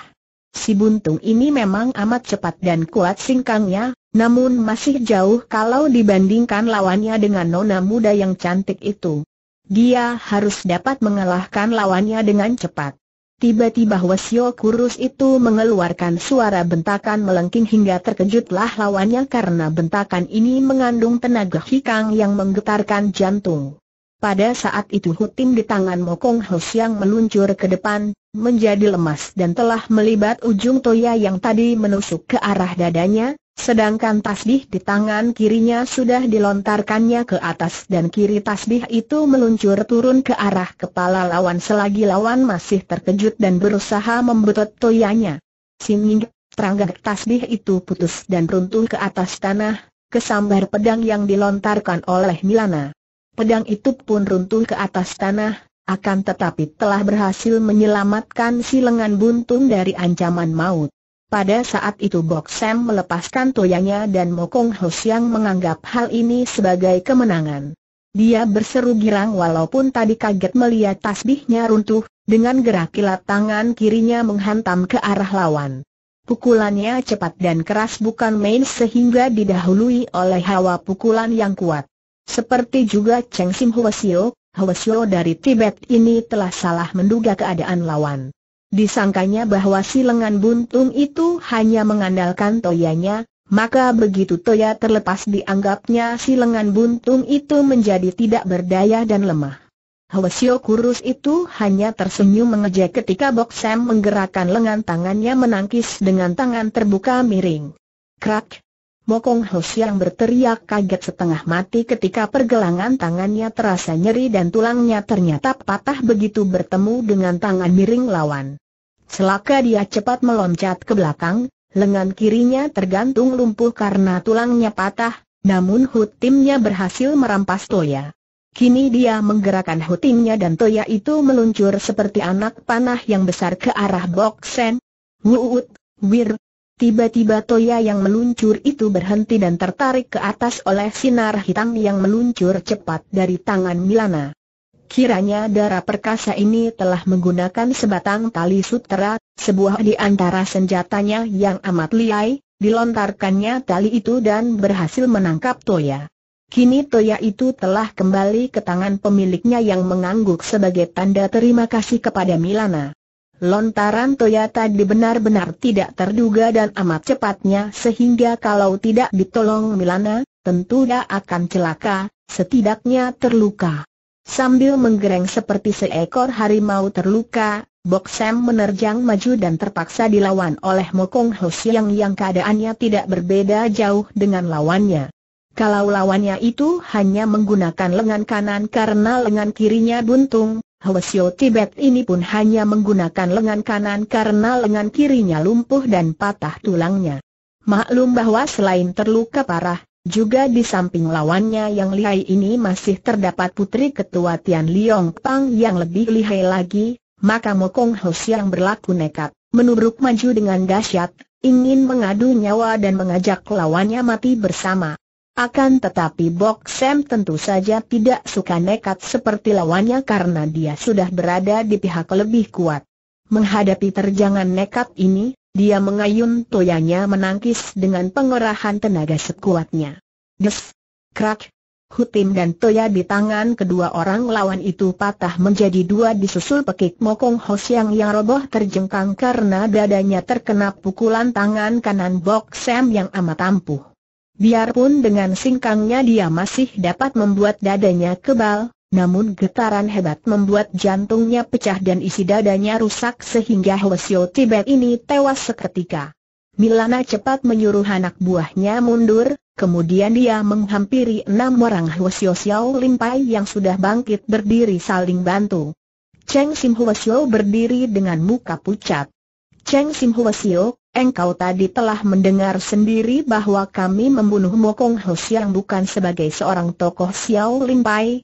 Si buntung ini memang amat cepat dan kuat singkangnya, namun masih jauh kalau dibandingkan lawannya dengan nona muda yang cantik itu. Dia harus dapat mengalahkan lawannya dengan cepat. Tiba-tiba Wasio Kurus itu mengeluarkan suara bentakan melengking hingga terkejutlah lawannya karena bentakan ini mengandung tenaga hikang yang menggetarkan jantung. Pada saat itu hutim di tangan Mokong Hos yang meluncur ke depan, menjadi lemas dan telah melibat ujung toya yang tadi menusuk ke arah dadanya, Sedangkan tasbih di tangan kirinya sudah dilontarkannya ke atas dan kiri tasbih itu meluncur turun ke arah kepala lawan selagi lawan masih terkejut dan berusaha membetot toyanya. Siming, teranggak tasbih itu putus dan runtuh ke atas tanah, kesambar pedang yang dilontarkan oleh Milana. Pedang itu pun runtuh ke atas tanah, akan tetapi telah berhasil menyelamatkan si lengan buntung dari ancaman maut. Pada saat itu Bok Sam melepaskan toyanya dan Mokong Ho Siang menganggap hal ini sebagai kemenangan. Dia berseru girang walaupun tadi kaget melihat tasbihnya runtuh, dengan gerak kilat tangan kirinya menghantam ke arah lawan. Pukulannya cepat dan keras bukan main sehingga didahului oleh hawa pukulan yang kuat. Seperti juga Cheng Sim Hwasio, Hwasio dari Tibet ini telah salah menduga keadaan lawan. Disangkanya bahwa si lengan buntung itu hanya mengandalkan toyanya, maka begitu toya terlepas dianggapnya si lengan buntung itu menjadi tidak berdaya dan lemah. Hwasyo kurus itu hanya tersenyum mengejek ketika Bok Sam menggerakkan lengan tangannya menangkis dengan tangan terbuka miring. Krak! Mokong Hos yang berteriak kaget setengah mati ketika pergelangan tangannya terasa nyeri dan tulangnya ternyata patah begitu bertemu dengan tangan miring lawan. Selaka dia cepat meloncat ke belakang, lengan kirinya tergantung lumpuh karena tulangnya patah, namun hutimnya berhasil merampas Toya. Kini dia menggerakkan hutimnya dan Toya itu meluncur seperti anak panah yang besar ke arah Boksen. Wuut, wir. Tiba-tiba Toya yang meluncur itu berhenti dan tertarik ke atas oleh sinar hitam yang meluncur cepat dari tangan Milana. Kiranya darah perkasa ini telah menggunakan sebatang tali sutera, sebuah di antara senjatanya yang amat liai, dilontarkannya tali itu dan berhasil menangkap Toya. Kini Toya itu telah kembali ke tangan pemiliknya yang mengangguk sebagai tanda terima kasih kepada Milana. Lontaran Toya tadi benar-benar tidak terduga dan amat cepatnya sehingga kalau tidak ditolong Milana, tentu dia akan celaka, setidaknya terluka. Sambil menggereng seperti seekor harimau terluka, Bok Sam menerjang maju dan terpaksa dilawan oleh Mokong Ho Siang yang keadaannya tidak berbeda jauh dengan lawannya. Kalau lawannya itu hanya menggunakan lengan kanan karena lengan kirinya buntung, Hwasyo Tibet ini pun hanya menggunakan lengan kanan karena lengan kirinya lumpuh dan patah tulangnya. Maklum bahwa selain terluka parah, juga di samping lawannya yang lihai ini masih terdapat putri ketua Tian Liong Pang yang lebih lihai lagi, maka Mokong Ho yang berlaku nekat, menubruk maju dengan dahsyat, ingin mengadu nyawa dan mengajak lawannya mati bersama. Akan tetapi Bok Sam tentu saja tidak suka nekat seperti lawannya karena dia sudah berada di pihak lebih kuat. Menghadapi terjangan nekat ini, dia mengayun toyanya menangkis dengan pengerahan tenaga sekuatnya. Des! Krak! Hutim dan toya di tangan kedua orang lawan itu patah menjadi dua disusul pekik mokong Hosiang yang roboh terjengkang karena dadanya terkena pukulan tangan kanan Bok Sam yang amat ampuh. Biarpun dengan singkangnya dia masih dapat membuat dadanya kebal, namun getaran hebat membuat jantungnya pecah dan isi dadanya rusak sehingga Hwasyo Tibet ini tewas seketika. Milana cepat menyuruh anak buahnya mundur, kemudian dia menghampiri enam orang Hwasyo Xiao Limpai yang sudah bangkit berdiri saling bantu. Cheng Sim Hwasyo berdiri dengan muka pucat. Cheng Sim Hwasyo, engkau tadi telah mendengar sendiri bahwa kami membunuh Mokong Hos yang bukan sebagai seorang tokoh Xiao Limpai,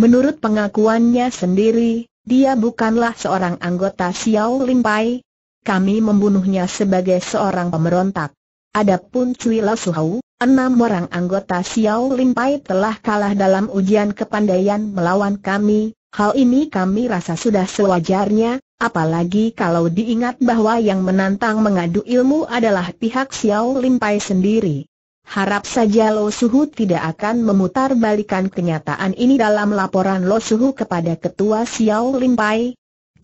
Menurut pengakuannya sendiri, dia bukanlah seorang anggota Xiao Limpai. Kami membunuhnya sebagai seorang pemberontak. Adapun Cui Lao Suhau, enam orang anggota Xiao Limpai telah kalah dalam ujian kepandaian melawan kami. Hal ini kami rasa sudah sewajarnya, apalagi kalau diingat bahwa yang menantang mengadu ilmu adalah pihak Xiao Limpai sendiri. Harap saja Lo Suhu tidak akan memutar balikan kenyataan ini dalam laporan Lo Suhu kepada Ketua Xiao Lim Pai.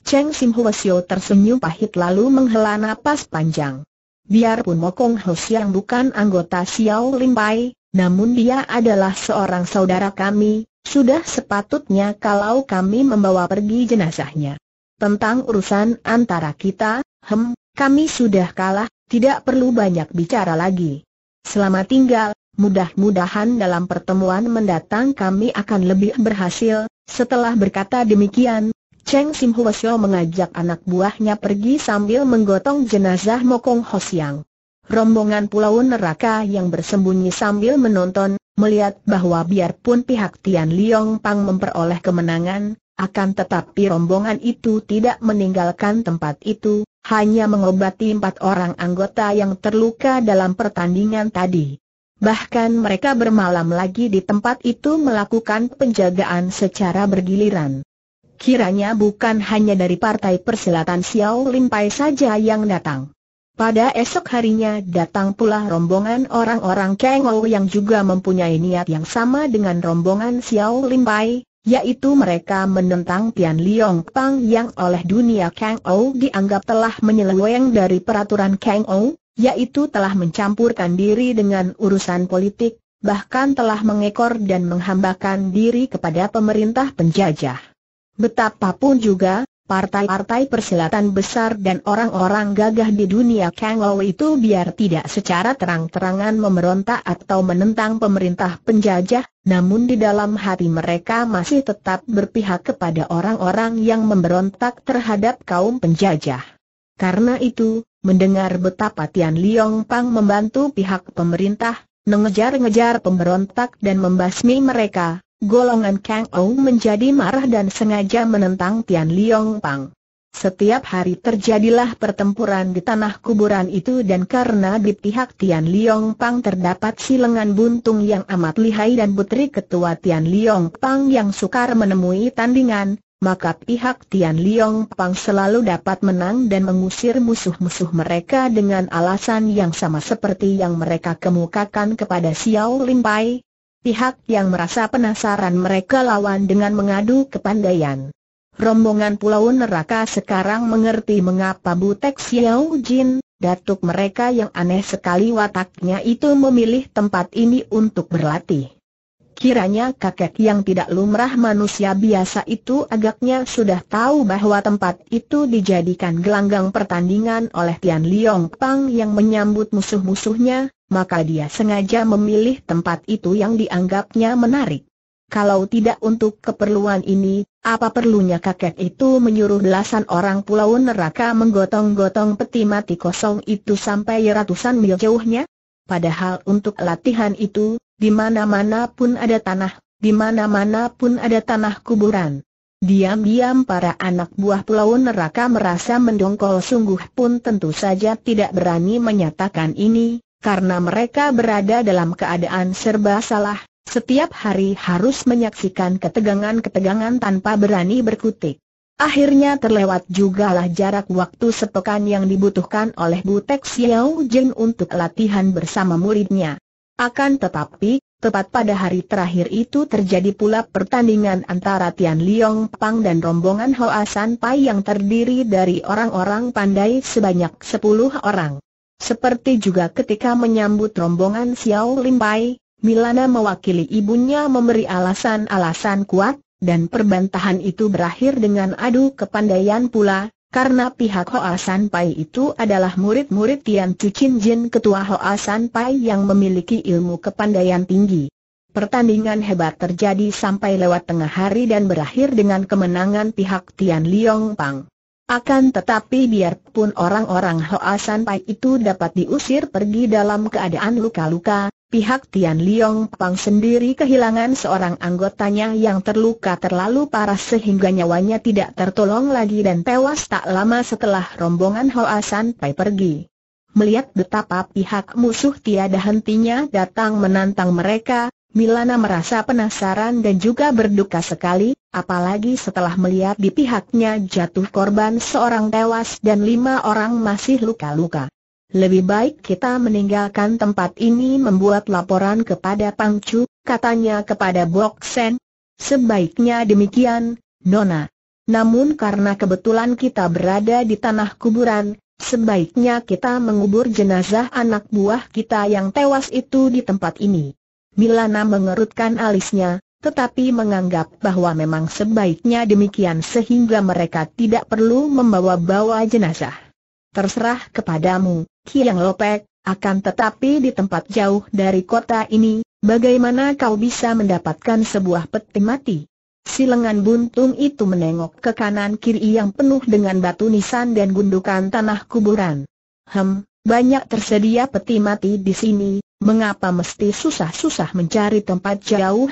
Cheng Sim Hwasyo tersenyum pahit lalu menghela napas panjang. Biarpun Mokong Ho yang bukan anggota Xiao Lim Pai, namun dia adalah seorang saudara kami, sudah sepatutnya kalau kami membawa pergi jenazahnya. Tentang urusan antara kita, hem, kami sudah kalah, tidak perlu banyak bicara lagi. Selama tinggal, mudah-mudahan dalam pertemuan mendatang kami akan lebih berhasil. Setelah berkata demikian, Cheng Sim Huosyo mengajak anak buahnya pergi sambil menggotong jenazah Mokong Hosiang. Rombongan Pulau Neraka yang bersembunyi sambil menonton, melihat bahwa biarpun pihak Tian Liong Pang memperoleh kemenangan, akan tetapi rombongan itu tidak meninggalkan tempat itu, hanya mengobati empat orang anggota yang terluka dalam pertandingan tadi. Bahkan mereka bermalam lagi di tempat itu melakukan penjagaan secara bergiliran. Kiranya bukan hanya dari partai persilatan Xiao Limpai saja yang datang. Pada esok harinya datang pula rombongan orang-orang Kengou yang juga mempunyai niat yang sama dengan rombongan Xiao Limpai, yaitu mereka menentang Tian Liong Pang yang oleh dunia Kang Ou dianggap telah menyeleweng dari peraturan Kang Ou, yaitu telah mencampurkan diri dengan urusan politik, bahkan telah mengekor dan menghambakan diri kepada pemerintah penjajah. Betapapun juga, partai-partai persilatan besar dan orang-orang gagah di dunia Kangou itu biar tidak secara terang-terangan memberontak atau menentang pemerintah penjajah, namun di dalam hati mereka masih tetap berpihak kepada orang-orang yang memberontak terhadap kaum penjajah. Karena itu, mendengar betapa Tian Liong Pang membantu pihak pemerintah, mengejar-ngejar pemberontak dan membasmi mereka, Golongan Kang Ou menjadi marah dan sengaja menentang Tian Liong Pang. Setiap hari terjadilah pertempuran di tanah kuburan itu dan karena di pihak Tian Liong Pang terdapat silengan buntung yang amat lihai dan putri ketua Tian Liong Pang yang sukar menemui tandingan, maka pihak Tian Liong Pang selalu dapat menang dan mengusir musuh-musuh mereka dengan alasan yang sama seperti yang mereka kemukakan kepada Xiao Limpai pihak yang merasa penasaran mereka lawan dengan mengadu kepandaian. Rombongan Pulau Neraka sekarang mengerti mengapa Butek Xiao Jin, datuk mereka yang aneh sekali wataknya itu memilih tempat ini untuk berlatih. Kiranya kakek yang tidak lumrah manusia biasa itu agaknya sudah tahu bahwa tempat itu dijadikan gelanggang pertandingan oleh Tian Liong Pang yang menyambut musuh-musuhnya, maka dia sengaja memilih tempat itu yang dianggapnya menarik. Kalau tidak untuk keperluan ini, apa perlunya kakek itu menyuruh belasan orang pulau neraka menggotong-gotong peti mati kosong itu sampai ratusan mil jauhnya? Padahal untuk latihan itu, di mana-mana pun ada tanah, di mana-mana pun ada tanah kuburan. Diam-diam para anak buah pulau neraka merasa mendongkol sungguh pun tentu saja tidak berani menyatakan ini, karena mereka berada dalam keadaan serba salah, setiap hari harus menyaksikan ketegangan-ketegangan tanpa berani berkutik. Akhirnya terlewat jugalah jarak waktu sepekan yang dibutuhkan oleh Butek Xiao Jin untuk latihan bersama muridnya. Akan tetapi, tepat pada hari terakhir itu terjadi pula pertandingan antara Tian Liong Pang dan rombongan Hoa San Pai yang terdiri dari orang-orang pandai sebanyak 10 orang. Seperti juga ketika menyambut rombongan Xiao Limpai, Milana mewakili ibunya memberi alasan-alasan kuat, dan perbantahan itu berakhir dengan adu kepandaian pula, karena pihak Hoa San Pai itu adalah murid-murid Tian Cucin Jin ketua Hoa San Pai yang memiliki ilmu kepandaian tinggi. Pertandingan hebat terjadi sampai lewat tengah hari dan berakhir dengan kemenangan pihak Tian Liong Pang. Akan tetapi biarpun orang-orang Hoa Pai itu dapat diusir pergi dalam keadaan luka-luka, pihak Tian Liong Pang sendiri kehilangan seorang anggotanya yang terluka terlalu parah sehingga nyawanya tidak tertolong lagi dan tewas tak lama setelah rombongan Hoa Pai pergi. Melihat betapa pihak musuh tiada hentinya datang menantang mereka, Milana merasa penasaran dan juga berduka sekali, apalagi setelah melihat di pihaknya jatuh korban seorang tewas dan lima orang masih luka-luka. Lebih baik kita meninggalkan tempat ini membuat laporan kepada Pangcu, katanya kepada Bok Sen. Sebaiknya demikian, Nona. Namun karena kebetulan kita berada di tanah kuburan, sebaiknya kita mengubur jenazah anak buah kita yang tewas itu di tempat ini. Milana mengerutkan alisnya, tetapi menganggap bahwa memang sebaiknya demikian sehingga mereka tidak perlu membawa-bawa jenazah. Terserah kepadamu, Kiang Lopek, akan tetapi di tempat jauh dari kota ini, bagaimana kau bisa mendapatkan sebuah peti mati? Si lengan buntung itu menengok ke kanan kiri yang penuh dengan batu nisan dan gundukan tanah kuburan. Hem, banyak tersedia peti mati di sini, Mengapa mesti susah-susah mencari tempat jauh?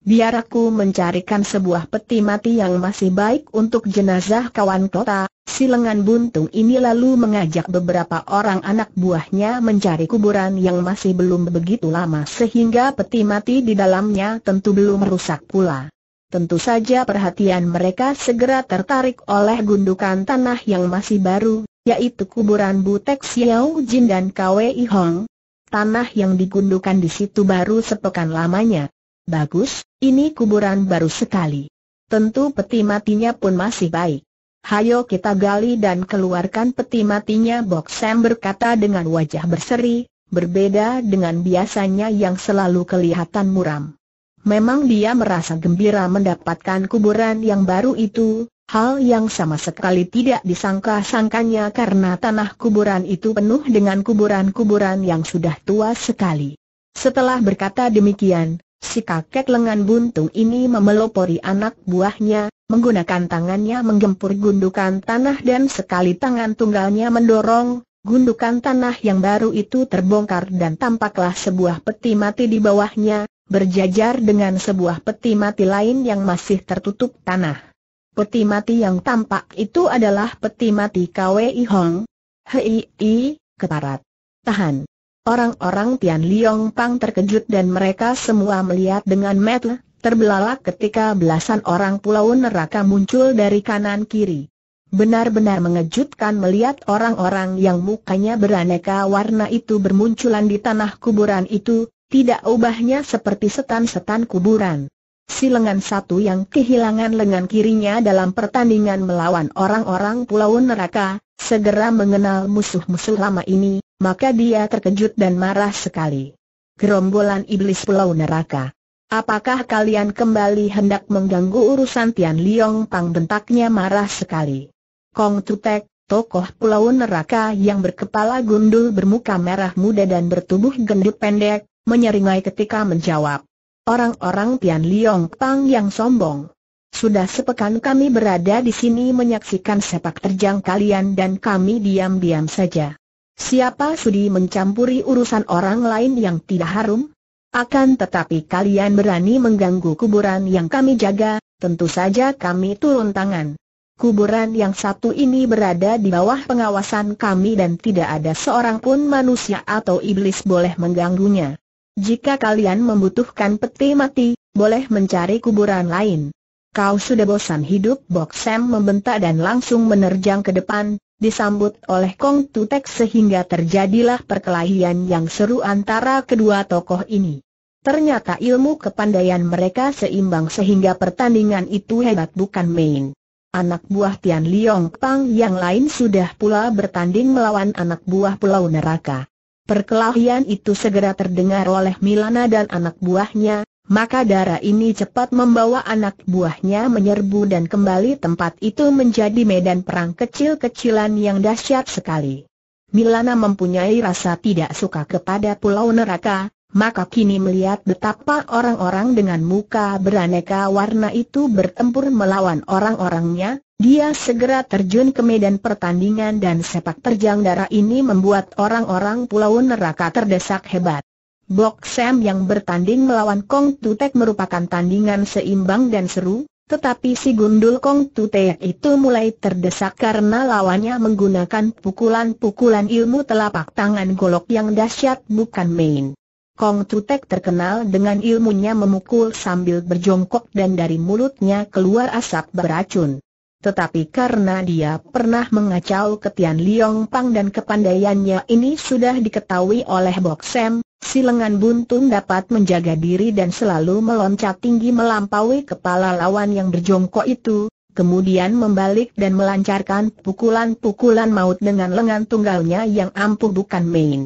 Biar aku mencarikan sebuah peti mati yang masih baik untuk jenazah kawan kota, si lengan buntung ini lalu mengajak beberapa orang anak buahnya mencari kuburan yang masih belum begitu lama sehingga peti mati di dalamnya tentu belum rusak pula. Tentu saja perhatian mereka segera tertarik oleh gundukan tanah yang masih baru, yaitu kuburan Butek Xiao Jin dan Kwei Hong, tanah yang digundukan di situ baru sepekan lamanya. Bagus, ini kuburan baru sekali. Tentu peti matinya pun masih baik. Hayo kita gali dan keluarkan peti matinya Bok Sam berkata dengan wajah berseri, berbeda dengan biasanya yang selalu kelihatan muram. Memang dia merasa gembira mendapatkan kuburan yang baru itu, Hal yang sama sekali tidak disangka-sangkanya karena tanah kuburan itu penuh dengan kuburan-kuburan yang sudah tua sekali. Setelah berkata demikian, si kakek lengan buntung ini memelopori anak buahnya, menggunakan tangannya menggempur gundukan tanah dan sekali tangan tunggalnya mendorong, gundukan tanah yang baru itu terbongkar dan tampaklah sebuah peti mati di bawahnya, berjajar dengan sebuah peti mati lain yang masih tertutup tanah. Peti mati yang tampak itu adalah peti mati KWI Hong. Hei, i, keparat. Tahan. Orang-orang Tian Liong Pang terkejut dan mereka semua melihat dengan metel, terbelalak ketika belasan orang pulau neraka muncul dari kanan kiri. Benar-benar mengejutkan melihat orang-orang yang mukanya beraneka warna itu bermunculan di tanah kuburan itu, tidak ubahnya seperti setan-setan kuburan si lengan satu yang kehilangan lengan kirinya dalam pertandingan melawan orang-orang Pulau Neraka, segera mengenal musuh-musuh lama ini, maka dia terkejut dan marah sekali. Gerombolan iblis Pulau Neraka. Apakah kalian kembali hendak mengganggu urusan Tian Liong Pang bentaknya marah sekali. Kong Tutek, tokoh Pulau Neraka yang berkepala gundul bermuka merah muda dan bertubuh gendut pendek, menyeringai ketika menjawab orang-orang Tian Liong Pang yang sombong. Sudah sepekan kami berada di sini menyaksikan sepak terjang kalian dan kami diam-diam saja. Siapa sudi mencampuri urusan orang lain yang tidak harum? Akan tetapi kalian berani mengganggu kuburan yang kami jaga, tentu saja kami turun tangan. Kuburan yang satu ini berada di bawah pengawasan kami dan tidak ada seorang pun manusia atau iblis boleh mengganggunya. Jika kalian membutuhkan peti mati, boleh mencari kuburan lain. Kau sudah bosan hidup? Bok Sam membentak dan langsung menerjang ke depan, disambut oleh Kong Tutek sehingga terjadilah perkelahian yang seru antara kedua tokoh ini. Ternyata ilmu kepandaian mereka seimbang sehingga pertandingan itu hebat bukan main. Anak buah Tian Liong Pang yang lain sudah pula bertanding melawan anak buah Pulau Neraka. Perkelahian itu segera terdengar oleh Milana dan anak buahnya, maka darah ini cepat membawa anak buahnya menyerbu dan kembali tempat itu menjadi medan perang kecil-kecilan yang dahsyat sekali. Milana mempunyai rasa tidak suka kepada pulau neraka, maka kini melihat betapa orang-orang dengan muka beraneka warna itu bertempur melawan orang-orangnya, dia segera terjun ke medan pertandingan dan sepak terjang darah ini membuat orang-orang pulau neraka terdesak hebat. Blok Sam yang bertanding melawan Kong Tutek merupakan tandingan seimbang dan seru, tetapi si gundul Kong Tutek itu mulai terdesak karena lawannya menggunakan pukulan-pukulan ilmu telapak tangan golok yang dahsyat bukan main. Kong Tutek terkenal dengan ilmunya memukul sambil berjongkok dan dari mulutnya keluar asap beracun. Tetapi karena dia pernah mengacau ketian Liong Pang dan kepandaiannya ini sudah diketahui oleh Bok Sam, si lengan buntung dapat menjaga diri dan selalu meloncat tinggi melampaui kepala lawan yang berjongkok itu, kemudian membalik dan melancarkan pukulan-pukulan maut dengan lengan tunggalnya yang ampuh bukan main.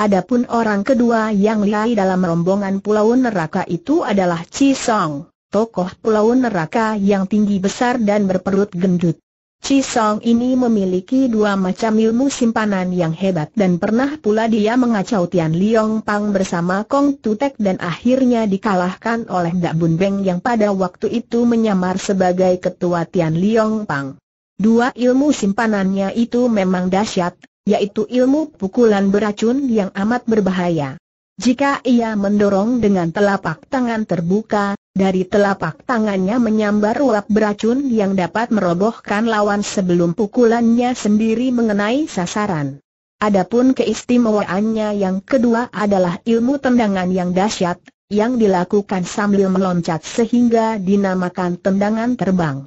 Adapun orang kedua yang lihai dalam rombongan pulau neraka itu adalah Chi Song, tokoh pulau neraka yang tinggi besar dan berperut gendut. Chi Song ini memiliki dua macam ilmu simpanan yang hebat dan pernah pula dia mengacau Tian Liong Pang bersama Kong Tutek dan akhirnya dikalahkan oleh Dak Bun Beng yang pada waktu itu menyamar sebagai ketua Tian Liong Pang. Dua ilmu simpanannya itu memang dahsyat, yaitu ilmu pukulan beracun yang amat berbahaya. Jika ia mendorong dengan telapak tangan terbuka, dari telapak tangannya menyambar uap beracun yang dapat merobohkan lawan sebelum pukulannya sendiri mengenai sasaran. Adapun keistimewaannya yang kedua adalah ilmu tendangan yang dahsyat, yang dilakukan sambil meloncat sehingga dinamakan tendangan terbang.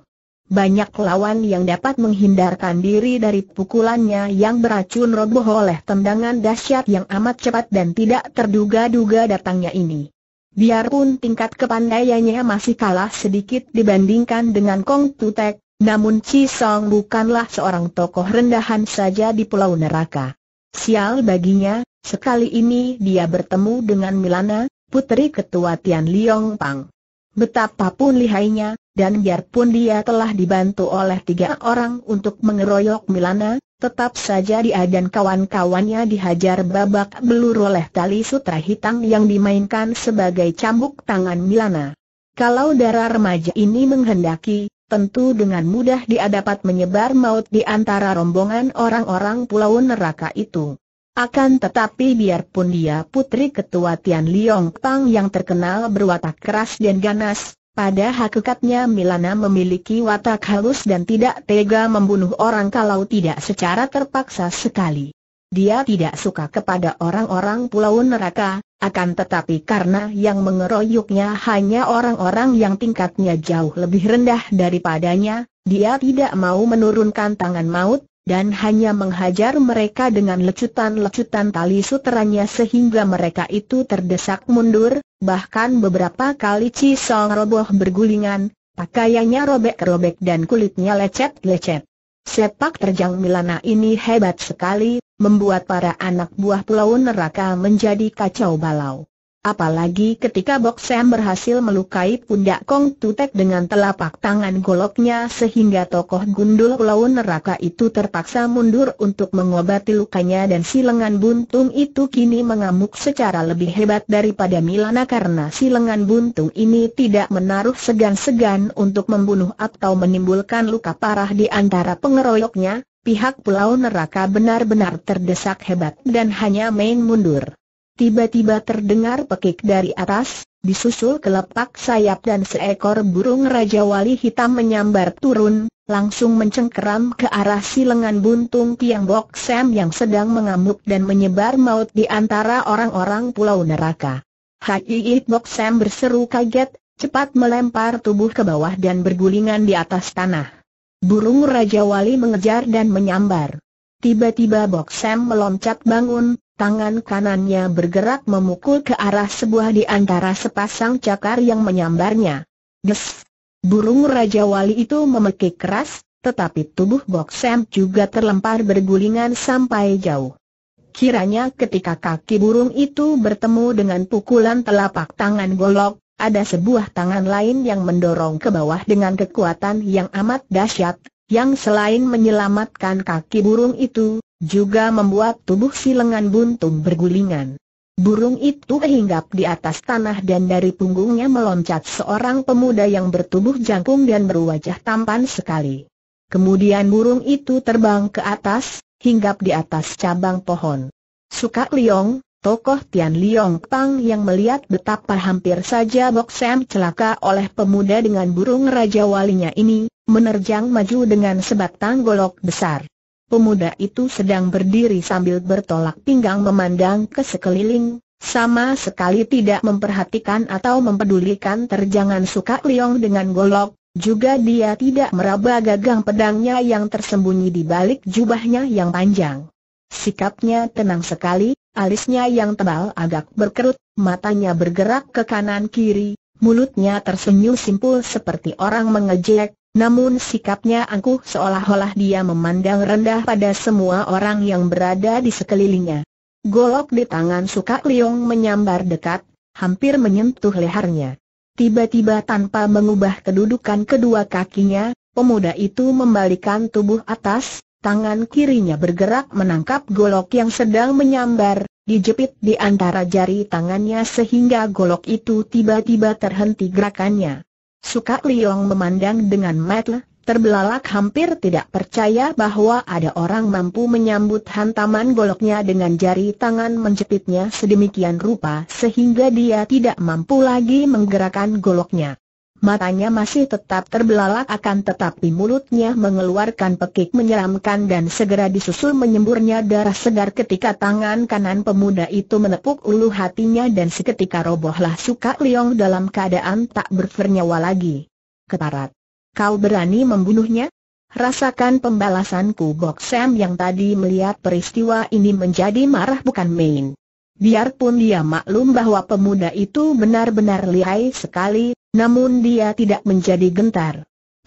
Banyak lawan yang dapat menghindarkan diri dari pukulannya yang beracun roboh oleh tendangan dahsyat yang amat cepat dan tidak terduga-duga datangnya ini. Biarpun tingkat kepandaiannya masih kalah sedikit dibandingkan dengan Kong Tutek, namun Chi Song bukanlah seorang tokoh rendahan saja di Pulau Neraka. Sial baginya, sekali ini dia bertemu dengan Milana, putri ketua Tian Liong Pang. Betapapun lihainya, dan biarpun dia telah dibantu oleh tiga orang untuk mengeroyok Milana, tetap saja dia dan kawan-kawannya dihajar babak belur oleh tali sutra hitam yang dimainkan sebagai cambuk tangan Milana. Kalau darah remaja ini menghendaki, tentu dengan mudah dia dapat menyebar maut di antara rombongan orang-orang pulau neraka itu. Akan tetapi biarpun dia putri ketua Tian Liong Pang yang terkenal berwatak keras dan ganas, pada hakikatnya Milana memiliki watak halus dan tidak tega membunuh orang kalau tidak secara terpaksa sekali. Dia tidak suka kepada orang-orang pulau neraka, akan tetapi karena yang mengeroyoknya hanya orang-orang yang tingkatnya jauh lebih rendah daripadanya, dia tidak mau menurunkan tangan maut, dan hanya menghajar mereka dengan lecutan-lecutan tali suteranya sehingga mereka itu terdesak mundur, bahkan beberapa kali Cisong roboh bergulingan, pakaiannya robek-robek dan kulitnya lecet-lecet. Sepak terjang Milana ini hebat sekali, membuat para anak buah pulau neraka menjadi kacau balau. Apalagi ketika Bok Sam berhasil melukai pundak Kong Tutek dengan telapak tangan goloknya sehingga tokoh gundul pulau neraka itu terpaksa mundur untuk mengobati lukanya dan si lengan buntung itu kini mengamuk secara lebih hebat daripada Milana karena si lengan buntung ini tidak menaruh segan-segan untuk membunuh atau menimbulkan luka parah di antara pengeroyoknya, pihak pulau neraka benar-benar terdesak hebat dan hanya main mundur. Tiba-tiba terdengar pekik dari atas, disusul kelepak sayap dan seekor burung Raja Wali hitam menyambar turun, langsung mencengkeram ke arah silangan buntung Tiang Bok Sam yang sedang mengamuk dan menyebar maut di antara orang-orang pulau neraka. Hai Bok Sam berseru kaget, cepat melempar tubuh ke bawah dan bergulingan di atas tanah. Burung Raja Wali mengejar dan menyambar. Tiba-tiba Bok Sam meloncat bangun, Tangan kanannya bergerak memukul ke arah sebuah di antara sepasang cakar yang menyambarnya. Des! Burung Raja Wali itu memekik keras, tetapi tubuh Bok Sam juga terlempar bergulingan sampai jauh. Kiranya ketika kaki burung itu bertemu dengan pukulan telapak tangan golok, ada sebuah tangan lain yang mendorong ke bawah dengan kekuatan yang amat dahsyat, yang selain menyelamatkan kaki burung itu, juga membuat tubuh si lengan buntung bergulingan. Burung itu hinggap di atas tanah dan dari punggungnya meloncat seorang pemuda yang bertubuh jangkung dan berwajah tampan sekali. Kemudian burung itu terbang ke atas, hinggap di atas cabang pohon. Sukak Liong, tokoh Tian Liong Pang yang melihat betapa hampir saja Bok Sam celaka oleh pemuda dengan burung Raja Walinya ini, menerjang maju dengan sebatang golok besar. Pemuda itu sedang berdiri sambil bertolak pinggang memandang ke sekeliling, sama sekali tidak memperhatikan atau mempedulikan terjangan suka Liong dengan golok, juga dia tidak meraba gagang pedangnya yang tersembunyi di balik jubahnya yang panjang. Sikapnya tenang sekali, alisnya yang tebal agak berkerut, matanya bergerak ke kanan kiri, mulutnya tersenyum simpul seperti orang mengejek, namun sikapnya angkuh seolah-olah dia memandang rendah pada semua orang yang berada di sekelilingnya. Golok di tangan Sukak Liong menyambar dekat, hampir menyentuh lehernya. Tiba-tiba tanpa mengubah kedudukan kedua kakinya, pemuda itu membalikan tubuh atas, tangan kirinya bergerak menangkap golok yang sedang menyambar, dijepit di antara jari tangannya sehingga golok itu tiba-tiba terhenti gerakannya. Suka Liong memandang dengan mata terbelalak hampir tidak percaya bahwa ada orang mampu menyambut hantaman goloknya dengan jari tangan menjepitnya sedemikian rupa sehingga dia tidak mampu lagi menggerakkan goloknya matanya masih tetap terbelalak akan tetapi mulutnya mengeluarkan pekik menyeramkan dan segera disusul menyemburnya darah segar ketika tangan kanan pemuda itu menepuk ulu hatinya dan seketika robohlah Suka Liong dalam keadaan tak bernyawa lagi. Keparat. Kau berani membunuhnya? Rasakan pembalasanku Bok Sam yang tadi melihat peristiwa ini menjadi marah bukan main. Biarpun dia maklum bahwa pemuda itu benar-benar lihai sekali, namun dia tidak menjadi gentar.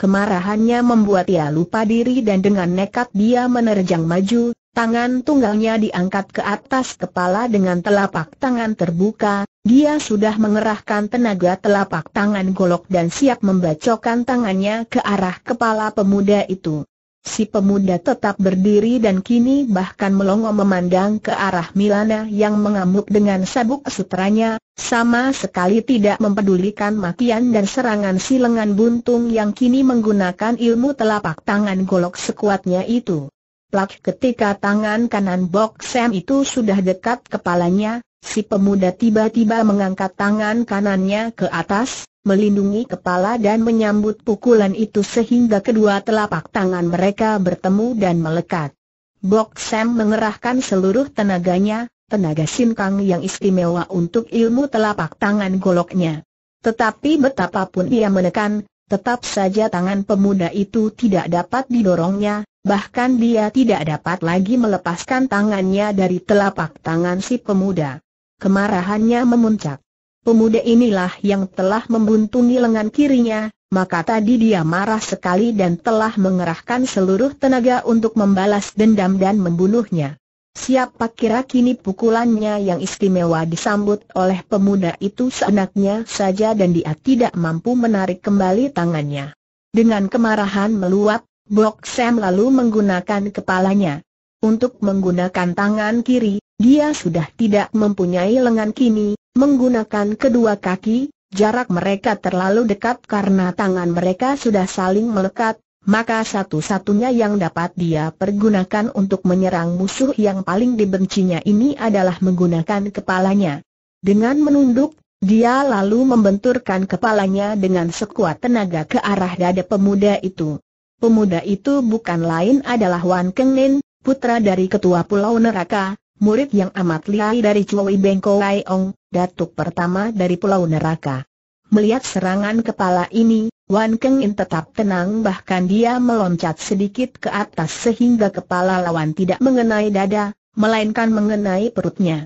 Kemarahannya membuat ia lupa diri dan dengan nekat dia menerjang maju, tangan tunggalnya diangkat ke atas kepala dengan telapak tangan terbuka, dia sudah mengerahkan tenaga telapak tangan golok dan siap membacokkan tangannya ke arah kepala pemuda itu. Si pemuda tetap berdiri dan kini bahkan melongo memandang ke arah Milana yang mengamuk dengan sabuk sutranya, sama sekali tidak mempedulikan makian dan serangan si lengan buntung yang kini menggunakan ilmu telapak tangan golok sekuatnya itu. Plak ketika tangan kanan Bok Sam itu sudah dekat kepalanya, si pemuda tiba-tiba mengangkat tangan kanannya ke atas, melindungi kepala dan menyambut pukulan itu sehingga kedua telapak tangan mereka bertemu dan melekat. Bok Sam mengerahkan seluruh tenaganya, tenaga sinkang yang istimewa untuk ilmu telapak tangan goloknya. Tetapi betapapun ia menekan, tetap saja tangan pemuda itu tidak dapat didorongnya, bahkan dia tidak dapat lagi melepaskan tangannya dari telapak tangan si pemuda kemarahannya memuncak. Pemuda inilah yang telah membuntungi lengan kirinya, maka tadi dia marah sekali dan telah mengerahkan seluruh tenaga untuk membalas dendam dan membunuhnya. Siapa kira kini pukulannya yang istimewa disambut oleh pemuda itu seenaknya saja dan dia tidak mampu menarik kembali tangannya. Dengan kemarahan meluap, Bok Sam lalu menggunakan kepalanya. Untuk menggunakan tangan kiri, dia sudah tidak mempunyai lengan kini, menggunakan kedua kaki, jarak mereka terlalu dekat karena tangan mereka sudah saling melekat, maka satu-satunya yang dapat dia pergunakan untuk menyerang musuh yang paling dibencinya ini adalah menggunakan kepalanya. Dengan menunduk, dia lalu membenturkan kepalanya dengan sekuat tenaga ke arah dada pemuda itu. Pemuda itu bukan lain adalah Wan Keng Nen, putra dari ketua Pulau Neraka, murid yang amat lihai dari Cui Bengko Ong, datuk pertama dari Pulau Neraka. Melihat serangan kepala ini, Wan In tetap tenang bahkan dia meloncat sedikit ke atas sehingga kepala lawan tidak mengenai dada, melainkan mengenai perutnya.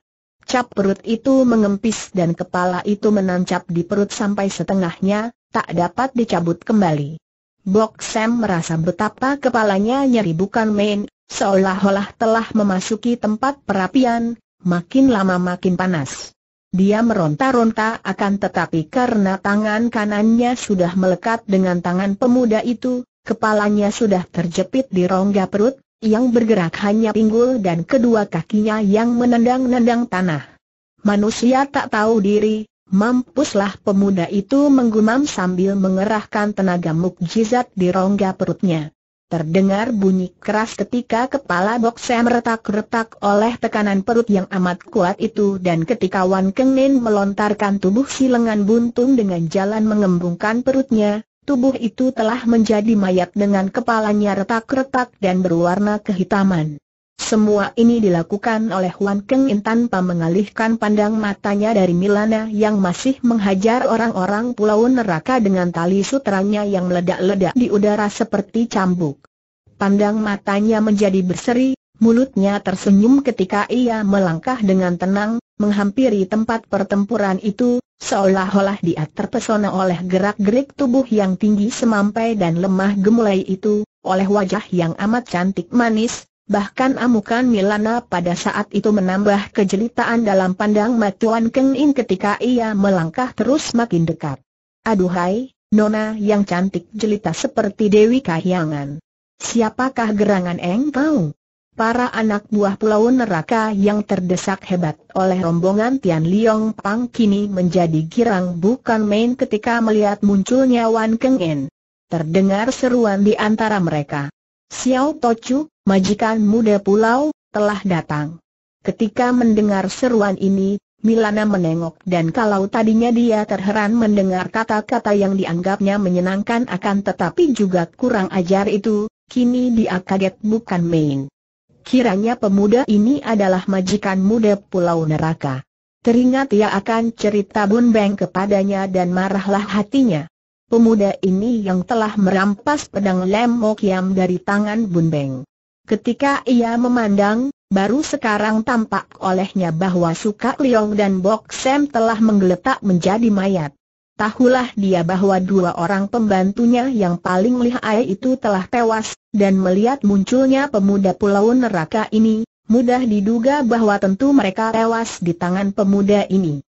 Cap perut itu mengempis dan kepala itu menancap di perut sampai setengahnya, tak dapat dicabut kembali. Bok Sam merasa betapa kepalanya nyeri bukan main, seolah-olah telah memasuki tempat perapian, makin lama makin panas. Dia meronta-ronta akan tetapi karena tangan kanannya sudah melekat dengan tangan pemuda itu, kepalanya sudah terjepit di rongga perut, yang bergerak hanya pinggul dan kedua kakinya yang menendang-nendang tanah. Manusia tak tahu diri, mampuslah pemuda itu menggumam sambil mengerahkan tenaga mukjizat di rongga perutnya. Terdengar bunyi keras ketika kepala Bok Sam retak-retak oleh tekanan perut yang amat kuat itu dan ketika Wan Keng Nin melontarkan tubuh si lengan buntung dengan jalan mengembungkan perutnya, tubuh itu telah menjadi mayat dengan kepalanya retak-retak dan berwarna kehitaman. Semua ini dilakukan oleh Wan Keng In tanpa mengalihkan pandang matanya dari Milana yang masih menghajar orang-orang pulau neraka dengan tali sutranya yang meledak-ledak di udara seperti cambuk. Pandang matanya menjadi berseri, mulutnya tersenyum ketika ia melangkah dengan tenang, menghampiri tempat pertempuran itu, seolah-olah dia terpesona oleh gerak-gerik tubuh yang tinggi semampai dan lemah gemulai itu, oleh wajah yang amat cantik manis, Bahkan amukan Milana pada saat itu menambah kejelitaan dalam pandang Matuan Keng In ketika ia melangkah terus makin dekat. Aduhai, nona yang cantik jelita seperti Dewi Kahyangan. Siapakah gerangan eng engkau? Para anak buah pulau neraka yang terdesak hebat oleh rombongan Tian Liong Pang kini menjadi girang bukan main ketika melihat munculnya Wan Keng In. Terdengar seruan di antara mereka. Xiao Tochu, majikan muda pulau, telah datang. Ketika mendengar seruan ini, Milana menengok dan kalau tadinya dia terheran mendengar kata-kata yang dianggapnya menyenangkan akan tetapi juga kurang ajar itu, kini dia kaget bukan main. Kiranya pemuda ini adalah majikan muda Pulau Neraka. Teringat ia akan cerita Bun Beng kepadanya dan marahlah hatinya. Pemuda ini yang telah merampas pedang Lem Mokiam dari tangan Bun Beng. Ketika ia memandang, baru sekarang tampak olehnya bahwa Suka Liong dan Bok Sam telah menggeletak menjadi mayat. Tahulah dia bahwa dua orang pembantunya yang paling lihai itu telah tewas, dan melihat munculnya pemuda pulau neraka ini, mudah diduga bahwa tentu mereka tewas di tangan pemuda ini.